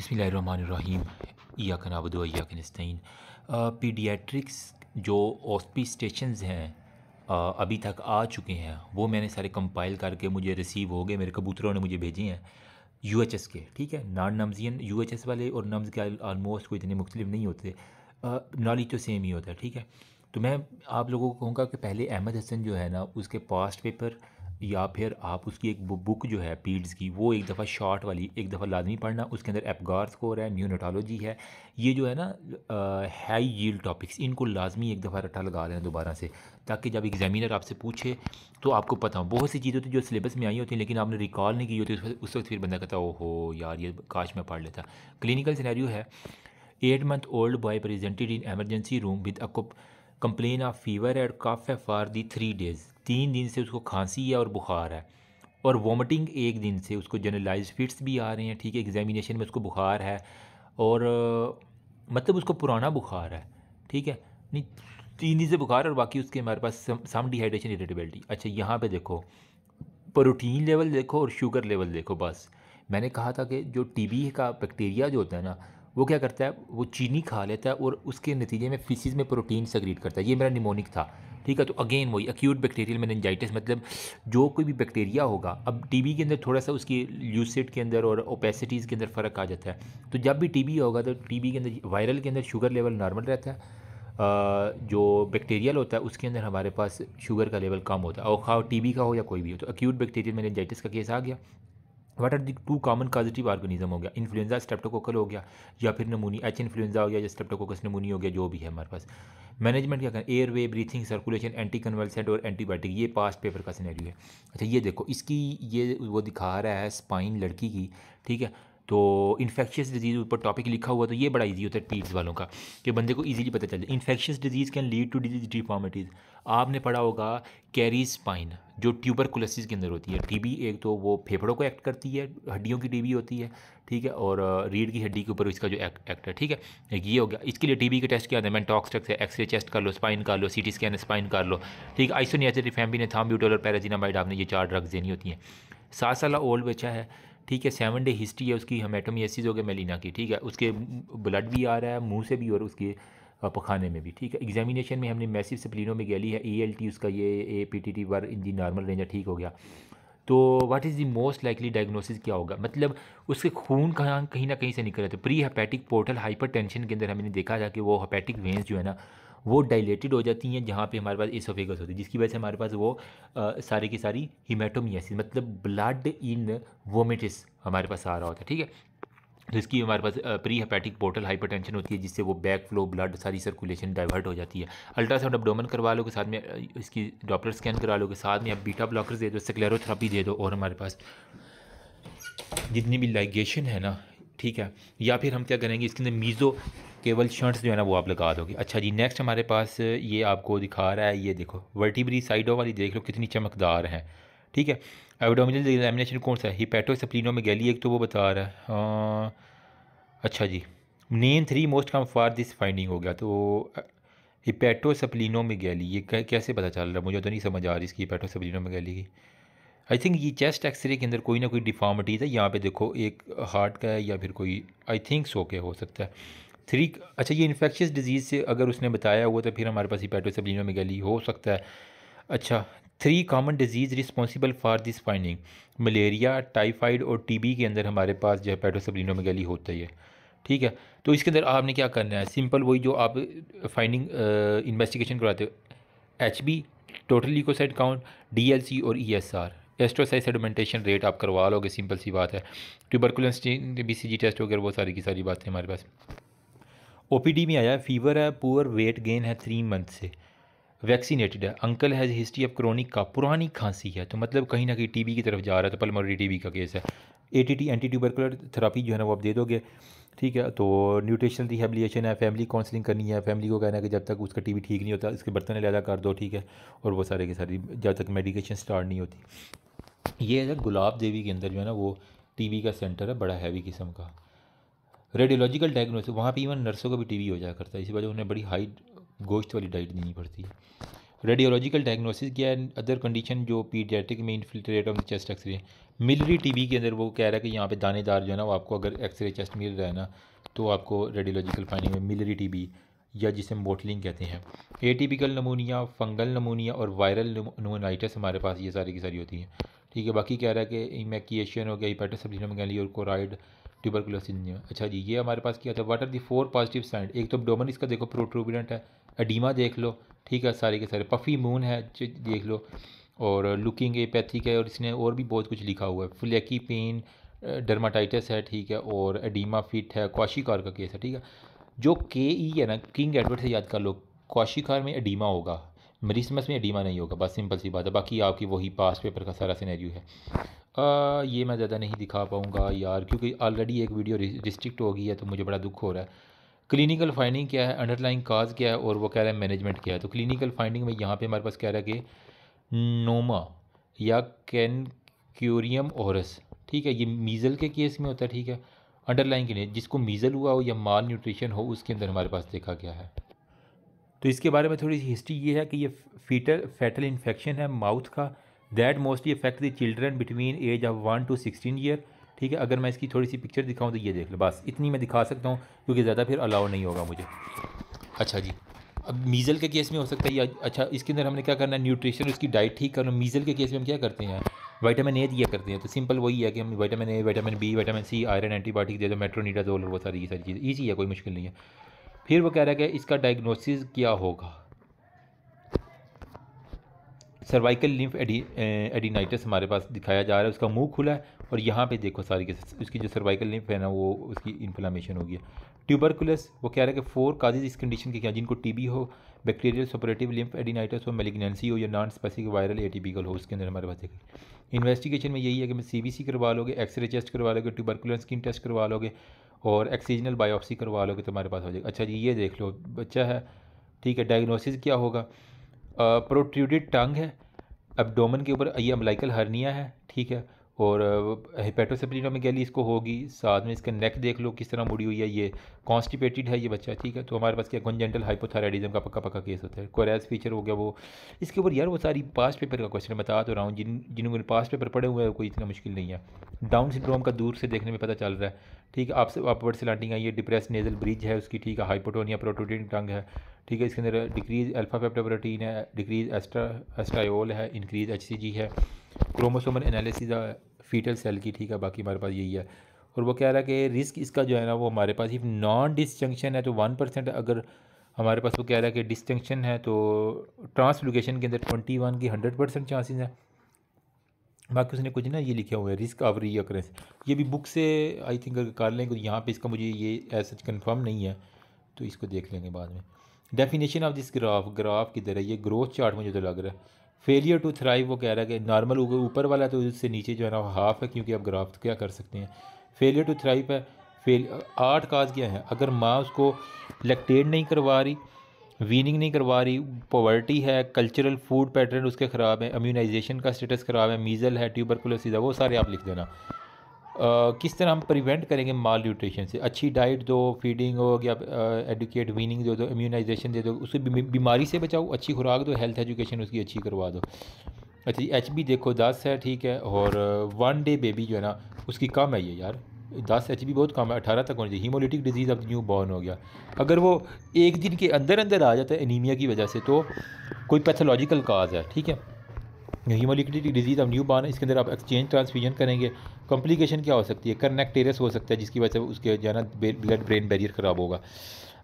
बसमीम या कनाबद या कनस्तीन पीडियाट्रिक्स जो स्टेशन हैं अभी तक आ चुके हैं वो मैंने सारे कंपाइल करके मुझे रिसीव हो गए मेरे कबूतरों ने मुझे भेजे हैं यू एच एस के ठीक है नॉन नम्जियन यू एच एस वाले और नम्ज के आलमोस्ट कोई इतने मुख्तलिफ नहीं होते नॉलेज तो सेम ही होता है ठीक है तो मैं आप लोगों को कहूँगा कि पहले अहमद हसन जो है ना उसके पास्ट पेपर या फिर आप उसकी एक बुक जो है पीड्स की वो एक दफ़ा शॉर्ट वाली एक दफ़ा लाजमी पढ़ना उसके अंदर एपगार स्कोर है न्यूनोटोलॉजी है ये जो है ना हाई यील टॉपिक्स इनको लाजमी एक दफ़ा रटा लगा लें दोबारा से ताकि जब एग्जामिनर आपसे पूछे तो आपको पता हो बहुत सी चीज़ें होती तो जो सिलेबस में आई होती हैं लेकिन आपने रिकॉल नहीं की होती उस वक्त फिर बंदा कहता ओहो यार ये काश मैं पढ़ लेता क्लिनिकल सिनेरियो है eight month old boy presented in emergency room with a complain of fever and cough है फॉर दी थ्री डेज़ तीन दिन से उसको खांसी है और बुखार है और वोमिटिंग एक दिन से उसको जनरलाइज फिट्स भी आ रहे हैं ठीक है एग्जामिनेशन में उसको बुखार है और मतलब उसको पुराना बुखार है ठीक है नहीं तीन दिन से बुखार और बाकी उसके हमारे पास सम डिहाइड्रेशन इरिटेबिलिटी अच्छा यहाँ पे देखो प्रोटीन लेवल देखो और शुगर लेवल देखो बस मैंने कहा था कि जो टीबी का बैक्टीरिया जो होता है ना वो क्या करता है वो चीनी खा लेता है और उसके नतीजे में फीसिस में प्रोटीन सग्रीट करता है ये मेरा निमोनिक था ठीक है तो अगेन वही अक्यूट बैक्टीरियल मेनजाइटिस मतलब जो कोई भी बैक्टीरिया होगा अब टीबी के अंदर थोड़ा सा उसकी ल्यूसिड के अंदर और ओपेसिटीज़ के अंदर फ़र्क आ जाता है तो जब भी टीबी होगा तो टीबी के अंदर वायरल के अंदर शुगर लेवल नॉर्मल रहता है जो बैक्टीरियल होता है उसके अंदर हमारे पास शुगर का लेवल कम होता है और खाओ टी का हो या कोई भी हो तो अक्यूट बैक्टीरियल मेनजाइटिस का केस आ गया what are the two common positive organism हो गया इन्फ्लुएंजा स्टेप्टोकोकल हो गया या फिर नमूनी एच इन्फ्लुएंजा हो गया या स्टेप्टोकोकस नमूनी हो गया जो भी है हमारे पास मैनेजमेंट क्या करें airway breathing circulation anticonvulsant और एंटीबायोटिक ये पास्ट पेपर का सिनेरियो है अच्छा ये देखो इसकी ये वो दिखा रहा है स्पाइन लड़की की ठीक है तो इन्फेक्शियस डिजीज़ ऊपर टॉपिक लिखा हुआ तो ये बड़ा इजी होता है पीट्स वालों का कि बंदे को इजीली पता चल जाए infectious disease can lead to disease deformities आपने पढ़ा होगा कैरी स्पाइन जो ट्यूबर के अंदर होती है टीबी एक तो वो फेफड़ों को एक्ट करती है हड्डियों की टीबी होती है ठीक है और रीढ़ की हड्डी के ऊपर इसका जो एक्ट एक्ट है ठीक है एक ये हो गया इसके लिए टीबी के टेस्ट जाता है मैंने टॉक्स टेस्ट है एक्सरे चेस्ट कर लो स्पाइन कर लो सीटी स्कैन स्पाइन कर लो ठीक है आइसोनियाचर फैमिली ने थाम ब्यूटोल और पैराजीनामाइड आपने ये चार ड्रग्स देनी होती हैं सात साल ओल्ड बच्चा है ठीक है सेवन डे हिस्ट्री है उसकी हेमेटोमियसिस हो गया मेलिना की ठीक है उसके ब्लड भी आ रहा है मुंह से भी और उसके पखाने में भी ठीक है एग्जामिनेशन में हमने मैसिव सप्लिनो में गैली है ई एल टी उसका ये A P T T were in the normal range ठीक हो गया तो what is the most likely diagnosis क्या होगा मतलब उसके खून कहाँ कहीं ना कहीं से निकल रहे थे pre hepatic portal hypertension के अंदर हमने देखा था कि वो हेपेटिक वेंस जो है ना वो डायलेटेड हो जाती हैं जहाँ पे हमारे पास एसोफेगस होती है जिसकी वजह से हमारे पास वो आ, सारे की सारी हिमेटोमियासिस मतलब ब्लड इन वोमिटिस हमारे पास आ रहा होता है ठीक है तो इसकी हमारे पास प्री हेपेटिक पोर्टल हाइपरटेंशन होती है जिससे वो बैक फ्लो ब्लड सारी सर्कुलेशन डाइवर्ट हो जाती है अल्ट्रासाउंड अपडोमन करवा लो के साथ में इसकी डॉक्टर स्कैन करवा लो के साथ में आप बीटा ब्लॉकर्स दे दो स्क्लेरोथेरापी दे दो और हमारे पास जितनी भी लाइगेशन है ना ठीक है या फिर हम क्या करेंगे इसके अंदर मीज़ो केवल शर्ट्स जो है ना वो आप लगा दोगे अच्छा जी नेक्स्ट हमारे पास ये आपको दिखा रहा है ये देखो वर्टिब्री साइडों वाली देख लो कितनी चमकदार है ठीक है एबडोमिनल एग्जामिनेशन कौन सा है हिपेटो सप्लिनो में गैली एक तो वो बता रहा है हाँ। अच्छा जी main three most common for this finding हो गया तो हिपैटो सप्लिनो में गैली ये कैसे पता चल रहा है मुझे तो नहीं समझ आ रही इसकी हिपेटो सप्लिनो में गैली की आई थिंक ये चेस्ट एक्सरे के अंदर कोई ना कोई डिफॉर्मिटीज़ है यहाँ पे देखो एक हार्ट का है या फिर कोई आई थिंक सो के हो सकता है थ्री अच्छा ये इन्फेक्शियस डिजीज़ से अगर उसने बताया हुआ तो फिर हमारे पास हिपेटो सबलिनो मेगली हो सकता है अच्छा three common diseases responsible for this finding malaria typhoid और टीबी के अंदर हमारे पास जो है पेटो सबलिनो मेगली होता ही है ठीक है तो इसके अंदर आपने क्या करना है सिंपल वही जो आप फाइंडिंग इन्वेस्टिगेशन कराते हो H B total leucocyte count D L C और E S R erythrocyte sedimentation rate आप करवा लोगे सिंपल सी बात है tuberculous B C G test वगैरह वो सारी की सारी बातें हमारे पास ओपीडी में आया फीवर है पुअर वेट गेन है थ्री मंथ से वैक्सीनेटेड है uncle has history of chronic का पुरानी खांसी है तो मतलब कहीं ना कहीं टीबी की तरफ जा रहा है तो पलमोरी टीबी का केस है A T T anti tubercular therapy जो है ना वो आप दे दोगे ठीक है तो न्यूट्रिशन रिहेबिलेशन है फैमिली काउंसलिंग करनी है फैमिली को कहना है कि जब तक उसका टीबी ठीक नहीं होता उसके बर्तन अलहदा कर दो ठीक है और वो सारे के सारी जब तक मेडिकेशन स्टार्ट नहीं होती ये है गुलाब देवी के अंदर जो है ना वो टीबी का सेंटर है बड़ा हैवी किस्म का रेडियोलॉजिकल डायग्नोसिस वहाँ पे इवन नर्सों का भी टीवी हो जाया करता है इसी वजह उन्हें बड़ी हाई गोश्त वाली डाइट देनी पड़ती है रेडियोलॉजिकल डायग्नोसिस या अदर कंडीशन जो पीडियाटिक में infiltrate of chest X-ray miliary T B अंदर वो कह रहा है कि यहाँ पे दानेदार जो है ना वो आपको अगर एक्सरे चेस्ट मिल रहा है ना तो आपको रेडियोलॉजिकल फाइनिंग में मिलरी टी या जिसे बोटलिंग कहते हैं टीपिकल नमूनिया फंगल नमूनिया और वायरल नमोनाइटस हमारे पास ये सारी की सारी होती हैं ठीक है बाकी कह रहा है कि इमेकिएशन हो गया हिपेटोसब्लिनम गैली और कोराइड ट्यूबरकुलोसिस अच्छा जी ये हमारे पास क्या था what are the four positive side एक तो डोमन इसका देखो प्रोट्रूबिडेंट है एडीमा देख लो ठीक है सारे के सारे पफी मून है देख लो और लुकिंग एपैथिक है और इसने और भी बहुत कुछ लिखा हुआ है फ्लैकी पेन डर्माटाइटिस है ठीक है और एडीमा फिट है क्वाशिकार का केस है ठीक है जो के ई e है ना किंग एडवर्ड से याद कर लो क्वाशिकार में एडीमा होगा मेरी समझ में डीमा नहीं होगा बस सिंपल सी बात है बाकी आपकी वही पास पेपर का सारा सिनेरियो है आ, ये मैं ज़्यादा नहीं दिखा पाऊँगा यार क्योंकि ऑलरेडी एक वीडियो रिस्ट्रिक्ट हो गई है तो मुझे बड़ा दुख हो रहा है क्लिनिकल फाइंडिंग क्या है अंडरलाइन काज क्या है और वो कह रहा है मैनेजमेंट क्या है तो क्लिनिकल फाइंडिंग में यहाँ पे हमारे पास कह रहा है कि नोमा या कैन क्यूरियम औरस ठीक है ये मीज़ल के केस में होता है ठीक है अंडरलाइन के लिए जिसको मीज़ल हुआ हो या माल न्यूट्रिशन हो उसके अंदर हमारे पास देखा गया है तो इसके बारे में थोड़ी सी हिस्ट्री ये है कि ये फीटल फैटल इन्फेक्शन है माउथ का that mostly affect the children between age of one two sixteen year ठीक है अगर मैं इसकी थोड़ी सी पिक्चर दिखाऊँ तो ये देख लो बस इतनी मैं दिखा सकता हूँ क्योंकि ज़्यादा फिर अलाउ नहीं होगा मुझे अच्छा जी अब मीज़ल के केस में हो सकता है या अच्छा इसके अंदर हमने क्या करना है न्यूट्रिशन उसकी डाइट ठीक करना मीज़ल के केस में हम क्या करते हैं वाइटामिन ए दिया करते हैं तो सिंपल वही है कि हम vitamin A vitamin B vitamin C iron antibiotic दे दो मेट्रोनीडाजोल और वो सारी ये सारी चीज़ें ईजी है कोई मुश्किल नहीं है फिर वो कह रहा है कि इसका डायग्नोसिस किया होगा सर्वाइकल लिम्फ एडी एडिनाइटिस हमारे पास दिखाया जा रहा है उसका मुंह खुला है और यहाँ पे देखो सारी के उसकी जो सर्वाइकल लिम्फ है ना वो उसकी इन्फ्लामेशन हो गया ट्यूबरकुलस वो कह रहा है कि फोर काजेज इस कंडीशन के क्या जिनको टीबी हो बैक्टीरियल सपरेटिव लिम्फ एडिनाइटिस हो मेलिग्नेंसी हो या नॉन स्पेसिफिक वायरल एटीपिकल हो उसके अंदर हमारे पास देखिए इन्वेस्टिगेशन में यही है कि मैं सी करवा लोगे एक्सरे टेस्ट करवा लोगे ट्यूबरकुलस स्किन टेस्ट करवा लोगे और एक्सीजनल बायोप्सी करवा लोगे तो तुम्हारे पास हो जाएगा अच्छा जी ये देख लो बच्चा है ठीक है डायग्नोसिस क्या होगा प्रोट्रूडेड टंग है एबडोमन के ऊपर ये अम्लाइकल हर्निया है ठीक है और में गैली इसको होगी साथ में इसका नेक देख लो किस तरह मुड़ी हुई है ये कॉन्स्टिपेटेड है ये बच्चा ठीक है तो हमारे पास क्या कॉन्जेंटल हाइपोथायराइडिज्म का पक्का पक्का केस होता है कोरेस फीचर हो गया वो इसके ऊपर यार वो सारी पास्ट पेपर का क्वेश्चन बता तो रहा हूँ जिन जिन्होंने पास्ट पेपर पढ़े हुए हैं कोई इतना मुश्किल नहीं है डाउन सिंड्रोम का दूर से देखने में पता चल रहा है ठीक है आपसे अपवर्ड स्लांटिंग है ये डिप्रेस नेजल ब्रिज है उसकी ठीक है हाइपोटोनिया प्रोटोटिन टंग है ठीक है इसके अंदर डिक्रीज अल्फा पेप्टोप्रोटीन है डिक्रीज एस्ट्रा एस्ट्रायोल है इंक्रीज एच है क्रोमोसोमल एनालिसिस फीटल सेल की ठीक है बाकी हमारे पास यही है और वो कह रहा है कि रिस्क इसका जो है ना वो हमारे पास इफ नॉन डिस्जंक्शन है तो वन परसेंट अगर हमारे पास वो कह रहा है कि डिस्जंक्शन है तो ट्रांसलोकेशन के अंदर ट्वेंटी वन की हंड्रेड परसेंट चांसेस हैं बाकी उसने कुछ ना ये लिखे हुए हैं रिस्क ऑफ रीअक्रेंस ये भी बुक से आई थिंक अगर कर लेंगे यहाँ पे इसका मुझे ये एज सच कन्फर्म नहीं है तो इसको देख लेंगे बाद में definition of this graph graph किधर है ये ग्रोथ चार्ट मुझे तो लग रहा है फेलियर टू थ्राइव वो कह रहा है कि नॉर्मल ऊपर वाला तो उससे नीचे जो है ना हाफ है क्योंकि आप ग्राफ तो क्या कर सकते हैं फेलियर टू थ्राइव है फेल आठ काज क्या है अगर माँ उसको लैक्टेट नहीं करवा रही वीनिंग नहीं करवा रही पॉवर्टी है कल्चरल फूड पैटर्न उसके ख़राब है अम्यूनाइजेशन का स्टेटस ख़राब है मीज़ल है ट्यूबरकुलोसिस है वो सारे आप लिख देना Uh, किस तरह हम प्रिवेंट करेंगे माल न्यूट्रिशन से अच्छी डाइट दो फीडिंग हो या एडुकेट वीनिंग दे दो इम्यूनाइजेशन दे दो उससे बीमारी से बचाओ अच्छी खुराक दो हेल्थ एजुकेशन उसकी अच्छी करवा दो अच्छा एच बी देखो दस है ठीक है और वन डे बेबी जो है ना उसकी कम है ये यार दस एच बी बहुत कम है अठारह तक होना चाहिए हीमोलिटिक डिजीज़ अब न्यू बॉर्न हो गया अगर वो एक दिन के अंदर अंदर आ जाता है एनीमिया की वजह से तो कोई पैथोलॉजिकल काज है ठीक है हीमोलिटिक डिजीज़ अब न्यू बॉर्न है इसके अंदर आप एक्सचेंज ट्रांसफ्यूजन करेंगे कॉम्प्लिकेशन क्या हो सकती है कनेक्टेरियस हो सकता है जिसकी वजह से उसके जो है ब्लड ब्रेन बैरियर ख़राब होगा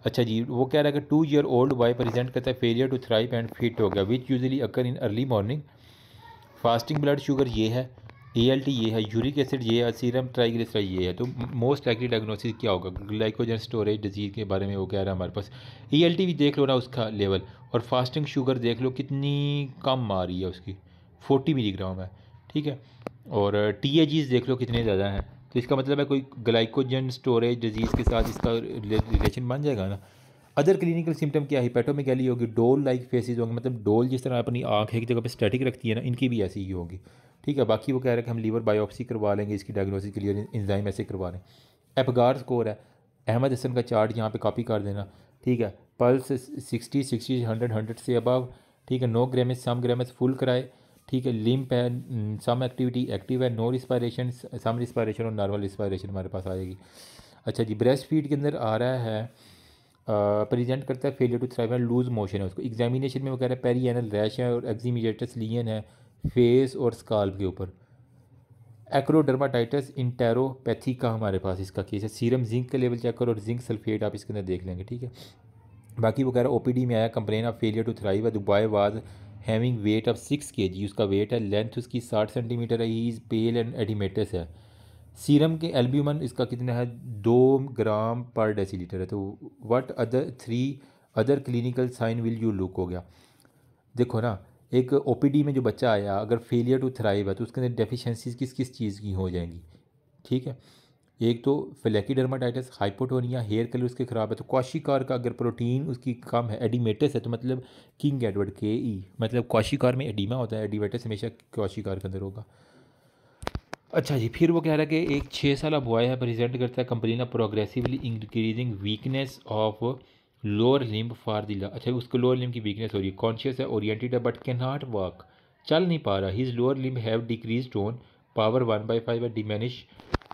अच्छा जी वो कह रहा है कि two year old boy present करता है failure to thrive and fit हो गया which usually occur in early morning fasting blood sugar ये है टी ये है यूरिक एसिड ये है सीरम ट्राइग्लिसराइड ये है तो मोस्ट लाइकली डायग्नोसिस क्या होगा ग्लाइकोजन स्टोरेज डिजीज़ के बारे में वो कह रहा है हमारे पास टी भी देख लो ना उसका लेवल और फास्टिंग शुगर देख लो कितनी कम आ रही है उसकी फोर्टी मिलीग्राम है ठीक है और टी ए देख लो कितने ज़्यादा हैं तो इसका मतलब है कोई ग्लाइकोजन स्टोरेज डिजीज़ के साथ इसका रिलेशन बन जाएगा ना अदर क्लिनिकल सिम्टम क्या है हिपेटोमिकली होगी डोल लाइक फेसिस होंगे मतलब डोल जिस तरह अपनी आँख एक जगह पर स्टैटिक रखती है ना इनकी भी ऐसी ही होगी ठीक है बाकी वो कह रहे हैं कि हम लीवर बायोप्सी करवा लेंगे इसकी डायग्नोसिस के लिए इंजाइम ऐसे करवा लें एपगार स्कोर है अहमद हसन का चार्ट यहाँ पे कॉपी कर देना ठीक है pulse sixty sixty hundred hundred से अबव ठीक है नो ग्रेमेज सम ग्रेमेज फुल कराए ठीक है लिम्प है सम एक्टिविटी एक्टिव है नो रिस्पायरेशन सम रिस्पायरेशन और नॉर्मल रिस्पायरेशन हमारे पास आएगी अच्छा जी ब्रेस्ट फीड के अंदर आ रहा है प्रेजेंट करता है फेलियर टू थ्राइव है लूज मोशन है उसको एग्जामिनेशन में वगैरह पेरी एनल रैश है और एग्जीमिजेटस लियन है फेस और स्काल्प के ऊपर एक्रोडर्माटाइटस इंटेरोपैथी का हमारे पास इसका केस है सीरम जिंक का लेवल चेक करो और जिंक सल्फेट आप इसके अंदर देख लेंगे ठीक है बाकी वगैरह ओपीडी में आया complain of failure to thrive है boy was having weight of six K G उसका वेट है लेंथ उसकी साठ सेंटीमीटर है he is pale and oedematous है सीरम के एल्ब्यूमन इसका कितना है दो ग्राम पर डेसीलीटर है तो what other three other clinical sign will you look हो गया देखो ना एक ओ में जो बच्चा आया अगर फेलियर टू थ्राइव है तो उसके अंदर डेफिशेंसीज किस किस चीज़ की हो जाएंगी ठीक है एक तो flaky dermatitis hypotonia hair colour उसके ख़राब है तो क्वाशिकार का अगर प्रोटीन उसकी कम है एडिमेटस है तो मतलब किंग एडवर्ड के ई मतलब कौशिकार में एडिमा होता है एडिमेटस हमेशा कौशिकार के अंदर होगा अच्छा जी फिर वो कह रहा है कि एक छः साल बॉय है प्रेजेंट करता है कंपनी ना progressively increasing weakness of lower limb for दिला अच्छा उसको लोअर लिम्ब की वीकनेस हो रही है कॉन्शियस है ओरिएंटेड है बट कैन नॉट वर्क चल नहीं पा रहा his lower limb have decrease tone power one by five है डिमेनिश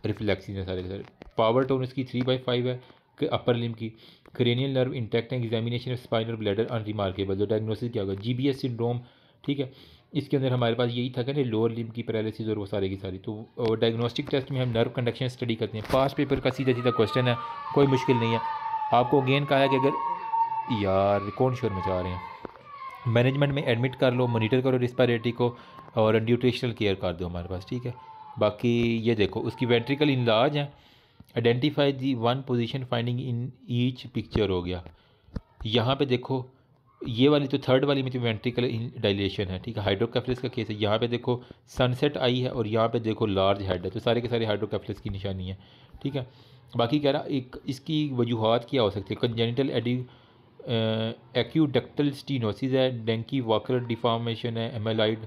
रिफ्लेक्सी है सारे सारे पावर टोन इसकी थ्री बाई फाइव है अपर लिम्ब की cranial nerve intact examination of spine bladder unremarkable जो डायग्नोसिस क्या होगा जी बी एस सिंड्रोम ठीक है इसके अंदर हमारे पास यही था कि लोअर लिम की पैरालिसिस और वो सारे की सारी तो डायग्नोस्टिक टेस्ट में हम नर्व कंडक्शन स्टडी करते हैं पास पेपर का सीधा सीधा क्वेश्चन है कोई मुश्किल नहीं है आपको अगेन कहा है कि अगर यार कौन शोर मचा रहे हैं मैनेजमेंट में एडमिट कर लो मोनीटर करो रिस्पायरेटरी को और न्यूट्रिशनल केयर कर दो हमारे पास ठीक है बाकी ये देखो उसकी वेंट्रिकल इलाज है identify the one position finding in each picture हो गया यहाँ पर देखो ये वाली तो थर्ड वाली में जो वेंट्रिकल डाइलेशन है ठीक है हाइड्रोकेफलिस का केस है यहाँ पे देखो सनसेट आई है और यहाँ पे देखो लार्ज हेड है तो सारे के सारे हाइड्रोकैफलिस की निशानी है ठीक है बाकी कह रहा एक इसकी वजूहत क्या हो सकती है कंजेनिटल एडी एक्यूडक्टल स्टीनोसिस है डेंकी वाकर डिफॉर्मेशन है एमेलाइड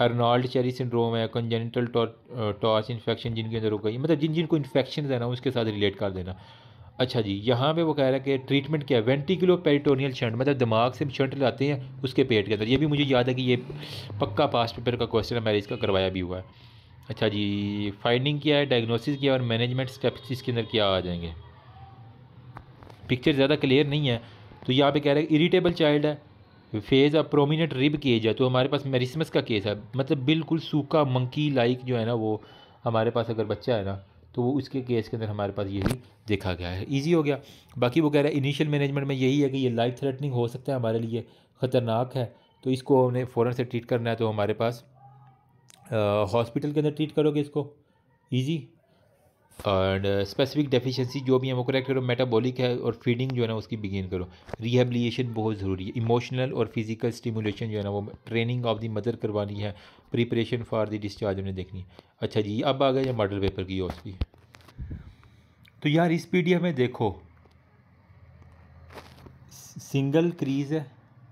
अर्नाल्ड चेरी सिंड्रोम है कंजेनिटल टॉर्च इन्फेक्शन जिनके अंदर हो गई मतलब जिन जिनको इन्फेक्शन है ना उसके साथ रिलेट कर देना अच्छा जी यहाँ पे वो कह रहा है कि ट्रीटमेंट क्या है वेंटिकुलो पेरिटोनियल शंट मतलब दिमाग से शंट लाते हैं उसके पेट के अंदर ये भी मुझे याद है कि ये पक्का पास पेपर का क्वेश्चन है मैरिज का करवाया भी हुआ है अच्छा जी फाइंडिंग क्या है डायग्नोसिस क्या है और मैनेजमेंट स्टेप्स इसके अंदर क्या आ जाएंगे पिक्चर ज़्यादा क्लियर नहीं है तो यहाँ पर कह रहा है इरीटेबल चाइल्ड है phase of prominent rib cage है तो हमारे पास मेरिसमस का केस है मतलब बिल्कुल सूखा मंकी लाइक जो है ना वो हमारे पास अगर बच्चा है ना तो वो उसके केस के अंदर हमारे पास यही देखा गया है ईजी हो गया बाकी वो कह रहा है इनिशियल मैनेजमेंट में यही है कि ये लाइफ थ्रेटनिंग हो सकता है हमारे लिए ख़तरनाक है तो इसको हमने फ़ौर से ट्रीट करना है तो हमारे पास हॉस्पिटल के अंदर ट्रीट करोगे इसको ईजी एंड स्पेसिफिक डेफिशिएंसी जो भी है वो करेक्ट करो मेटाबॉलिक है और फीडिंग जो है ना उसकी बिगिन करो रिहेबलीशन बहुत ज़रूरी है इमोशनल और फिजिकल स्टिमुलेशन जो है ना वो ट्रेनिंग ऑफ दी मदर करवानी है प्रिपरेशन फॉर दी डिस्चार्ज हमने देखनी है अच्छा जी अब आ गए मॉडल पेपर की ओस भी तो यार इस पी में देखो सिंगल क्रीज है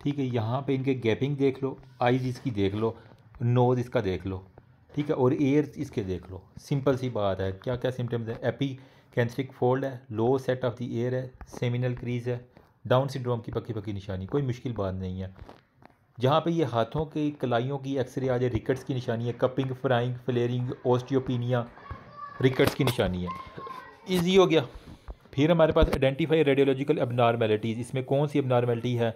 ठीक है यहाँ पे इनके गैपिंग देख लो आईज इसकी देख लो नोज इसका देख लो ठीक है और एयर इसके देख लो सिंपल सी बात है क्या क्या सिम्टम्स है एपी कैंसरिक फोल्ड है low set of the ear है सेमिनल क्रीज है डाउन सिंड्रोम की पक्की पक्की निशानी कोई मुश्किल बात नहीं है जहाँ पे ये हाथों की कलाइयों की एक्सरे आ जाए रिकट्स की निशानी है cupping fraying flaring osteopenia rickets की निशानी है ईजी हो गया फिर हमारे पास आइडेंटिफाई रेडियोलॉजिकल एबनॉर्मेलिटीज़ इसमें कौन सी एबनॉर्मेलिटी है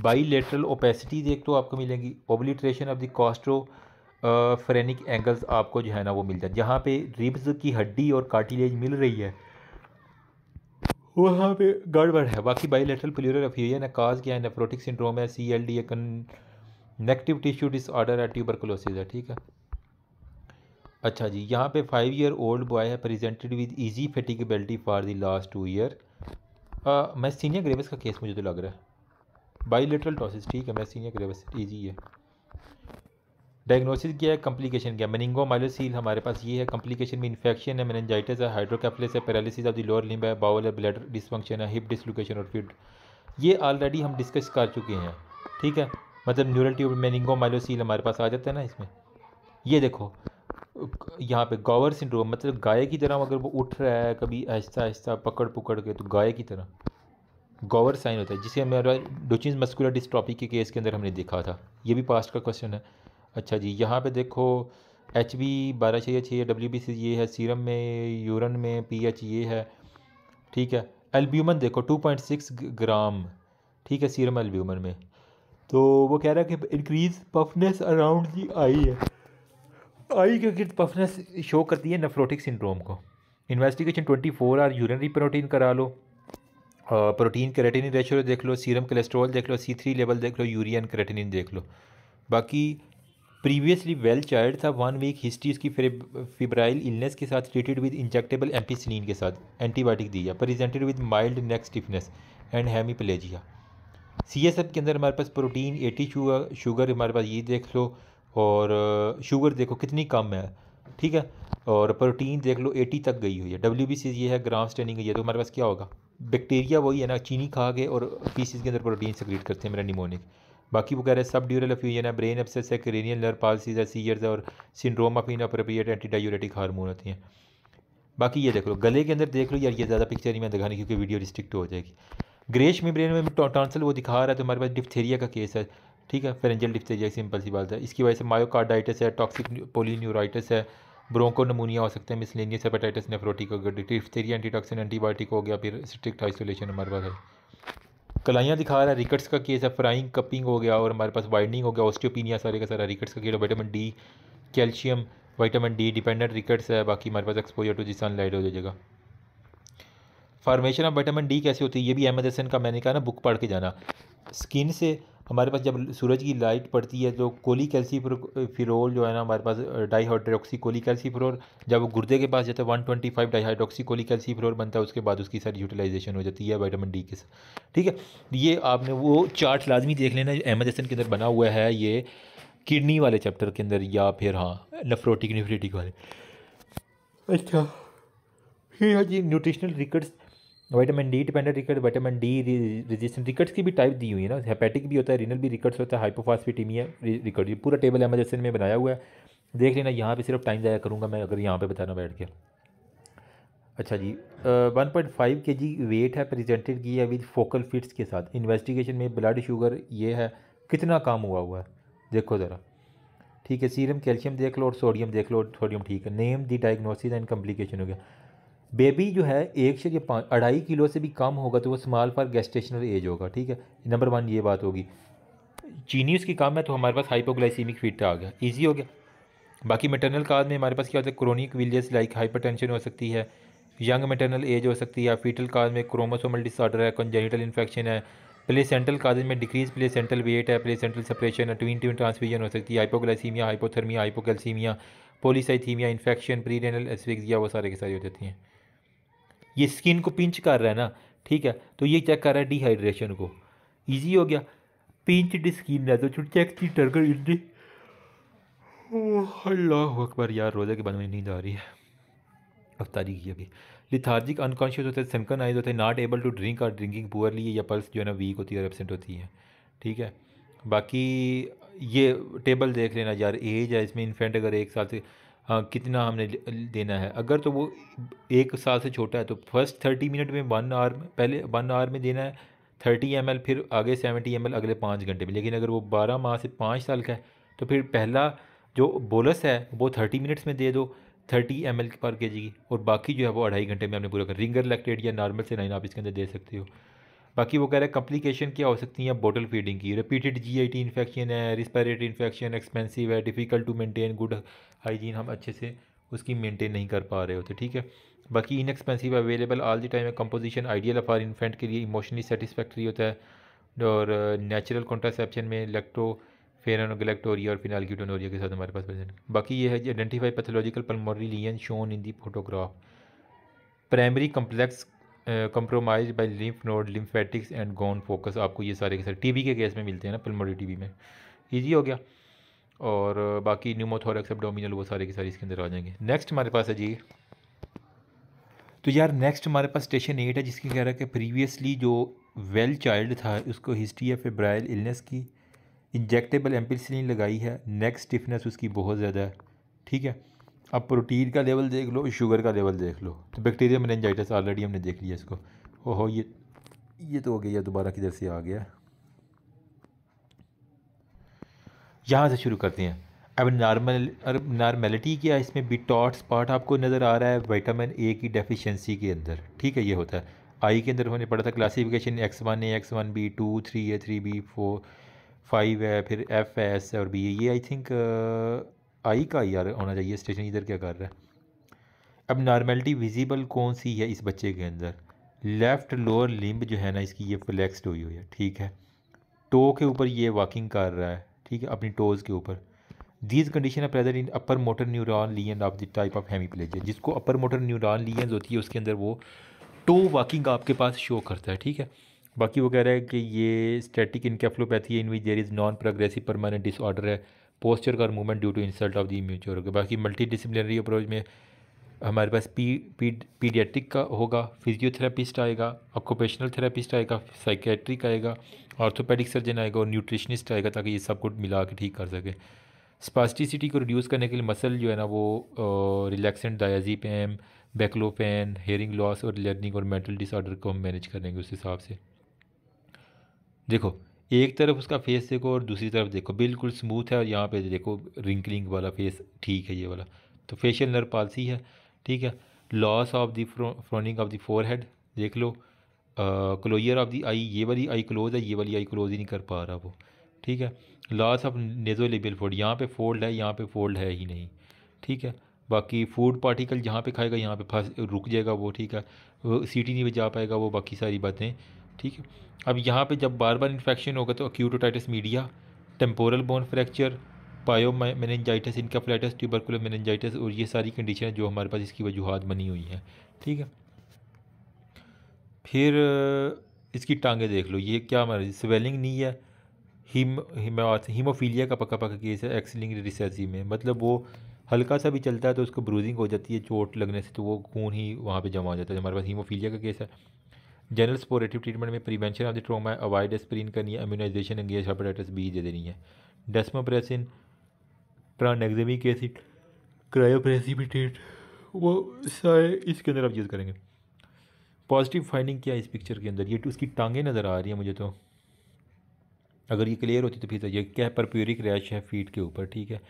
बाई लेटरल ओपेसिटीज़ एक तो आपको मिलेंगी obliteration of the costophrenic angles आपको जो है ना वो मिल जाए जहाँ पे रिब्स की हड्डी और कार्टिलेज मिल रही है वहाँ पे गड़बड़ है बाकी बाईलेटरल प्लूरल अफीरिया ने काज किया है नेफ्रोटिक सिंड्रोम है C L D A connective tissue disorder है ट्यूबरकुलोसिस है ठीक है अच्छा जी यहाँ पे फाइव ईयर ओल्ड बॉय है presented with easy fatigability for the last two year myasthenia gravis का केस मुझे तो लग रहा है बाईलेटरल टॉसिस ठीक है मैं सीनियर ग्रेवस ईजी है डायग्नोसिस किया है कम्प्लीकेशन क्या मेनिंगो माइलोसील हमारे पास ये है कम्प्लीकेशन में इन्फेक्शन है मेनजाइटिस है हाइड्रोकेफलिस है paralysis of the lower limb है बाउल है ब्लड डिसफंक्शन है हिप डिसलोकेशन और फिट ये ऑलरेडी हम डिस्कस कर चुके हैं ठीक है मतलब न्यूरल ट्यूब मेनिंगो माइलोसील हमारे पास आ जाता है ना इसमें ये देखो यहाँ पे गावर सिंड्रोम मतलब गाय की तरह अगर वो उठ रहा है कभी आहिस्ता आहिस्ता पकड़ पकड़ के तो गाय की तरह गावर साइन होता है जिसे हमारा डोचिन मस्कुलर डिस्ट्रॉपी के केस के अंदर हमने देखा था ये भी पास्ट का क्वेश्चन है अच्छा जी यहाँ पे देखो एच बी बारह छः छः डब्ल्यू बी सी ये है सीरम में यूरन में पी एच ये है ठीक है एल्ब्यूमन देखो टू पॉइंट सिक्स ग्राम ठीक है सीरम एल्ब्यूमन में तो वो कह रहा है कि increase puffiness around the eye है आई के पफनेस शो करती है नफ्रोटिक सिंड्रोम को investigation twenty four hour urinary protein करा लो प्रोटीन क्रेटेनिन रेशो देख लो सीरम कोलेस्ट्रॉल देख लो सी थ्री लेवल देख लो यूरियन करेटिन देख लो बाकी प्रीवियसली वेल चाइल्ड था वन वीक हिस्ट्री इसकी फिब्राइल इलनेस के साथ ट्रीटेड विद इंजेक्टेबल एम्पीसिलीन के साथ एंटीबायोटिक दिया presented with mild neck stiffness and hemiplegia C S F के अंदर हमारे पास प्रोटीन एटी शुगर शुगर हमारे पास ये देख लो और शुगर uh, देखो कितनी कम है ठीक है और प्रोटीन देख लो एटी तक गई हुई है डब्ल्यू बी सीज ये है ग्राम स्टैंडिंग ये तो हमारे पास क्या होगा बैक्टीरिया वही है ना चीनी खा के और पीसीज के अंदर प्रोटीन सक्रीट करते हैं मेरा निमोनिक बाकी वो कह रहे हैं सब ड्यूरल अफ्यूजन है ब्रेन अपसेस है क्रेनियल नर पालसीज है सीजर्स और syndrome of anti antidiuretic hormone होती हैं बाकी ये देख लो गले के अंदर देख लो यार ये ज़्यादा पिक्चर नहीं मैं दिखानी क्योंकि वीडियो रिस्ट्रिक्ट हो जाएगी ग्रेश में ब्रेन में टॉन्सल वो दिखा रहा है तो हमारे पास डिप्थेरिया का केस है ठीक है फेरेंजल डिप्थेरिया सिंपल सी बात है इसकी वजह से मायोकार्डाइटिस है टॉक्सिक पोलिन्यूराइटिस है ब्रोंको नमूनिया हो सकते हैं मिसलेनियस हेपेटाइटिस नेफ्रोटिक हो गया डिप्थेरिया एंटीटॉक्सिन एंटीबायोटिक हो गया फिर स्ट्रिक्ट आइसोलेशन हमारे पास है कलाइयाँ दिखा रहा है रिकट्स का केस है फ्राइंग कपिंग हो गया और हमारे पास वाइडनिंग हो गया ऑस्टियोपिनिया सारे का सारा रिकट्स का कीड़ा vitamin D calcium vitamin D dependent rickets है बाकी हमारे पास एक्सपोजर टू जी लाइट हो जाएगा फार्मेशन ऑफ विटामिन डी कैसे होती है ये भी एम का मैंने कहा ना बुक पढ़ के जाना स्किन से हमारे पास जब सूरज की लाइट पड़ती है तो कोली कैल्सीफिरोल जो है ना हमारे पास डाईहाइड्रोक्सी कोली कैल्सीफिरोल जब वो गुर्दे के पास जाता है one twenty five dihydroxy cholecalciferol बनता है उसके बाद उसकी सारी यूटिलाइजेशन हो जाती है वाइटामिन डी के साथ ठीक है ये आपने वो चार्ट लाजमी देख लेना अहमद हसन के अंदर बना हुआ है ये किडनी वाले चैप्टर के अंदर या फिर हाँ नफ्रोटिक न्यूफ्रेटिक वाले अच्छा फिर हाँ जी nutritional rickets vitamin D dependent rickets vitamin D resistant rickets की भी टाइप दी हुई है ना हेपेटिक भी होता है रिनल भी रिकट्स होता है हाइपोफास्फिटीमिया रिकट ये पूरा टेबल एमरजेंसी में बनाया हुआ है देख लेना यहाँ पे सिर्फ टाइम ज़ाया करूँगा मैं अगर यहाँ पे बताना बैठ के अच्छा जी वन पॉइंट फाइव के जी वेट है की है विद फोकल फिट्स के साथ इन्वेस्टिगेशन में ब्लड शुगर ये है कितना काम हुआ हुआ है देखो ज़रा ठीक है सीरम कैल्शियम देख लो और सोडियम देख लो सोडियम ठीक है name the diagnosis and complication हो गया बेबी जो है एक से या पाँच अढ़ाई किलो से भी कम होगा तो वो स्मॉल फॉर गेस्टेशनल एज होगा ठीक है नंबर वन ये बात होगी चीनी उसकी कम है तो हमारे पास हाइपोग्लाइसीमिक फीट आ गया ईजी हो गया बाकी मेटरनल काज में हमारे पास क्या होता है क्रोनिक विलियस लाइक हाइपरटेंशन हो सकती है यंग मेटरनल एज हो सकती है फीटल काज में क्रोमोसोमल डिसऑर्डर है कंजेनिटल इन्फेक्शन है प्लेसेंटल काज में डिक्रीज प्लेसेंटल वेट है प्लेसेंटल सेपरेशन है ट्वीन ट्वीन ट्रांसफ्यूजन हो सकती है hypoglycaemia hypothermia hypocalcaemia polycythaemia infection prerenal asphyxia वो सारे के सारे हो जाती हैं ये स्किन को पिंच कर रहा है ना ठीक है तो ये चेक कर रहा है डिहाइड्रेशन को ईजी हो गया पिंच डी स्किन है तो चेक थी टर्गर इंडी अल्लाह अकबर यार रोज़े के बाद में नींद आ रही है अफ्तारी की अभी लिथार्जिक अनकॉन्शियस होते हैं आइज होते हैं नॉट एबल टू ड्रिंक और ड्रिंकिंग पुअरली या पल्स जो है ना वीक होती है और एबसेंट होती है ठीक है बाकी ये टेबल देख लेना यार एज है इसमें इन्फेंट अगर एक साल से हाँ, कितना हमने देना है अगर तो वो एक साल से छोटा है तो फर्स्ट थर्टी मिनट में वन आवर में पहले वन आवर में देना है थर्टी एम फिर आगे सेवेंटी एम अगले पाँच घंटे में लेकिन अगर वो बारह माह से पाँच साल का है तो फिर पहला जो बोलस है वो थर्टी मिनट्स में दे दो थर्टी एम एल पर के जी और बाकी जो है वो अढ़ाई घंटे में हमने पूरा कर रिंगर लैक्टेड या नॉर्मल से नाइन आप इसके अंदर दे सकते हो बाकी वो कह रहे हैं कॉम्प्लिकेशन क्या हो सकती हैं बोटल फीडिंग की repeated G I T infection है रिस्पायरेटरी इन्फेक्शन एक्सपेंसिव है difficult to maintain good hygiene हम अच्छे से उसकी मेनटेन नहीं कर पा रहे होते ठीक है बाकी inexpensive available all the time है कंपोजिशन आइडियल फॉर इन्फेंट के लिए इमोशनली सेटिस्फैक्ट्री होता है और नेचुरल uh, कॉन्ट्रासेप्शन में इलेक्ट्रो फेरन गलेक्टोरिया और फिनालक्यूटोनोरिया के साथ हमारे पास प्रेजेंट बाकी ये है identify pathological pulmonary lesion shown in the photograph primary complex compromise by lymph node lymphatics and Ghon focus आपको ये सारे के सारे टीबी के केस में मिलते हैं ना पिलमोरी टीबी में ईजी हो गया और बाकी न्यूमोथोरक्स एबडोमिनल वो सारे के सारे इसके अंदर आ जाएंगे नेक्स्ट हमारे पास है जी तो यार नेक्स्ट हमारे पास स्टेशन एट है जिसकी कह रहा है कि प्रीवियसली जो वेल चाइल्ड था उसको हिस्ट्री ऑफ फेब्राइल इलनेस की इंजेक्टेबल एम्पिलसिन लगाई है नेक्स्ट स्टिफनेस उसकी बहुत ज़्यादा है ठीक है अब प्रोटीन का लेवल देख लो शुगर का लेवल देख लो तो बैक्टीरिया मेनेंजाइटिस ऑलरेडी हमने देख लिया इसको ओहो ये ये तो हो गया दोबारा किधर से आ गया यहाँ से शुरू करते हैं अब नॉर्मल नॉर्मेलिटी क्या है इसमें बिटॉट्स पार्ट आपको नज़र आ रहा है विटामिन ए की डेफिशिएंसी के अंदर ठीक है ये होता है आई के अंदर हमने पढ़ा था classification X one A X one B two three A three B four five है फिर एफ है एस है और बी ये आई थिंक आई का आई आर होना चाहिए स्टेशन इधर क्या कर रहा है अब नॉर्मेलिटी विजिबल कौन सी है इस बच्चे के अंदर लेफ़्ट लोअर लिम्ब जो है ना इसकी ये फ्लैक्सड हुई हुई है ठीक है टो के ऊपर ये वॉकिंग कर रहा है ठीक है अपनी टोज़ के ऊपर दीज कंडीशन है present in upper motor neuron lesion of the type of hemiplegia जिसको अपर मोटर न्यूरॉन लियन होती है उसके अंदर वो टो वॉकिंग आपके पास शो करता है ठीक है बाकी वो कह रहा है कि ये static encephalopathy in which there is non progressive permanent disorder है पोस्चर का movement due to insult of the immature होगा बाकी मल्टी डिसिप्लिनरी अप्रोच में हमारे पास पी पी पीडियाट्रिक का होगा फिजियोथेरापिस्ट आएगा ऑक्यूपेशनल थेरापिस्ट आएगा साइकेट्रिक आएगा ऑर्थोपेडिक सर्जन आएगा और न्यूट्रिशनिस्ट आएगा ताकि ये सब कुछ मिला के ठीक कर सके स्पास्टिसिटी को रिड्यूस करने के लिए मसल जो है ना वो relaxant diazepam baclofen hearing loss और लर्निंग और मेंटल डिसऑर्डर को हम मैनेज करेंगे उस हिसाब से देखो एक तरफ उसका फेस देखो और दूसरी तरफ देखो बिल्कुल स्मूथ है और यहाँ पे देखो रिंकलिंग वाला फेस ठीक है ये वाला तो फेशियल नर पॉलिसी है ठीक है loss of the frowning of the forehead देख लो क्लोजर ऑफ दी आई ये वाली आई क्लोज है ये वाली आई क्लोज ही नहीं कर पा रहा वो ठीक है loss of nasolabial fold यहाँ पे फोल्ड है यहाँ पे फोल्ड है ही नहीं ठीक है बाकी फूड पार्टिकल जहाँ पे खाएगा यहाँ पे फंस रुक जाएगा वो ठीक है वो सीटी नहीं बजा पाएगा वो बाकी सारी बातें ठीक है अब यहाँ पे जब बार बार इन्फेक्शन होगा तो acute otitis media temporal bone fracture pyo meningitis इनकाफ्लाइटिस tubercular मेनेजाइटिस और ये सारी कंडीशन जो हमारे पास इसकी वजूहत बनी हुई हैं ठीक है फिर इसकी टांगें देख लो ये क्या हमारी स्वेलिंग नहीं है हीम हीमोफीलिया का पक्का पक्का केस है एक्सलिंग रिसेसी में मतलब वो हल्का सा भी चलता है तो उसको ब्रूजिंग हो जाती है चोट लगने से तो वो खून ही वहाँ पे जमा हो जाता है हमारे पास हीमोफीलिया का केस है जनरल स्पोरेटिव ट्रीटमेंट में prevention of the trauma avoid aspirin करनी है इम्यूनाइजेशन अगेंस्ट हेपेटाइटिस बी दे देनी है डेस्मोप्रेसिन ट्रानेक्जेमिक एसिड क्रायोप्रेसिपिटेट वो सारे इसके अंदर आप यूज़ करेंगे पॉजिटिव फाइंडिंग क्या है इस पिक्चर के अंदर ये तो उसकी टांगें नज़र आ रही हैं मुझे तो अगर ये क्लियर होती तो फिर ये क्या है परप्यूरिक रैश है फीट के ऊपर ठीक है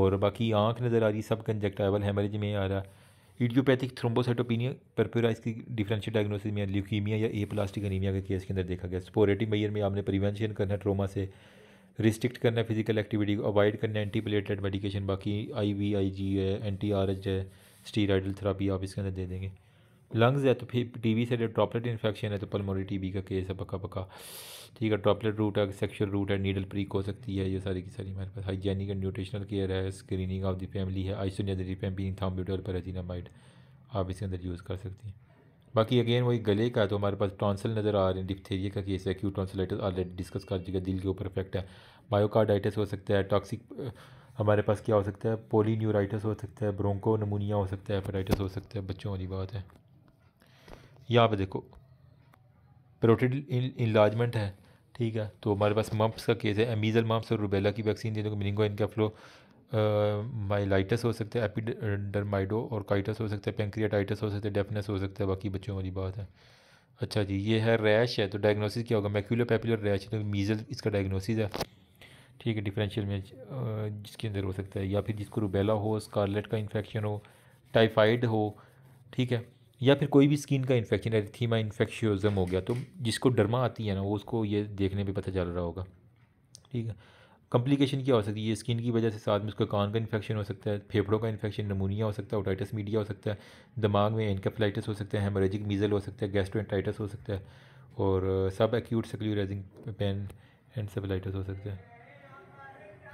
और बाकी आँख नज़र आ रही सब कंजक्टाइवल हेमरेज में आ रहा है इडियोपैथिक थ्रोम्बोसाइटोपिनिया परप्यूरा इसकी डिफरेंशियल डायग्नोसिस में ल्यूकीमिया या ए प्लास्टिक अनीमिया के केस के अंदर देखा गया स्पोरेटिव मैयर में आपने प्रिवेंशन करना ट्रोमा से रिस्ट्रिक्ट करना फिजिकल एक्टिविटी को अवॉइड करना एंटी प्लेटलेट मेडिकेशन बाकी आई वी आई जी है एंटी आर एच है स्टीराइडल थेरापी आप इसके अंदर दे देंगे लंग्स है तो फिर वी से ड्रॉपलेट इन्फेक्शन है तो पलमोरी टीबी का केस है पक्का पक्का ठीक है ड्रॉपलेट रूट है सेक्शुअल रूट है नीडल प्रीक हो सकती है ये सारी की सारी हमारे पास हाइजेनिक एंड न्यूट्रिशनल केयर है स्क्रीनिंग ऑफ द फैमिली है आइसोनियादी पेम्पिन थाम्ब्यूटल आप इसके अंदर यूज़ कर सकती हैं बाकी अगेन वही गले का तो हमारे पास टॉन्सल नज़र आ रहे हैं डिप्थेरिया का केस है क्यू टॉन्सलाइटिस ऑलरेडी डिस्कस कर चुके दिल के ऊपर इफेक्ट है मायोकार्डाइटिस हो सकता है टॉक्सिक हमारे पास क्या हो सकता है पोलीन्यूराइटिस हो सकता है ब्रोंको नमूनिया हो सकता है हेपेटाइटिस हो सकता है बच्चों वाली बात है यहाँ पे देखो पेरोटिड इलाजमेंट है ठीक है तो हमारे पास मम्प्स का केस है एमीज़ल मम्प्स और रुबेला की वैक्सीन जिनको मिनिंगो इनका फ्लो माइलाइटस हो सकता है एपीडरमाइडो और काइटस हो सकता है पेंक्रियाटाइटस हो सकता है डेफनेस हो सकता है बाकी बच्चों वाली बात है अच्छा जी ये है रैश है तो डायग्नोसिस क्या होगा मैक्यूलो पेपुलर रैश तो मीज़ल इसका डायग्नोसिस है ठीक है डिफरेंशियल में जिसके अंदर हो सकता है या फिर जिसको रुबेला हो स्कारलेट का इन्फेक्शन हो टाइफाइड हो ठीक है या फिर कोई भी स्किन का इन्फेक्शन एरिथीमा इन्फेक्शियोज़म हो गया तो जिसको डरमा आती है ना वो उसको ये देखने पर पता चल रहा होगा ठीक है कॉम्प्लिकेशन क्या हो सकती है स्किन की वजह से साथ में उसका कान का इन्फेक्शन हो सकता है फेफड़ों का इन्फेक्शन नमूनिया हो सकता है ओटाइटस मीडिया हो सकता है दिमाग में इनकेफ्लाइटिस हो सकता है हेमरेजिक मीज़ल हो सकता है गैस्ट्रोइंटाइटिस हो सकता है और सब एक्यूट सक्लूराइजिंग पेन एंड हो सकता है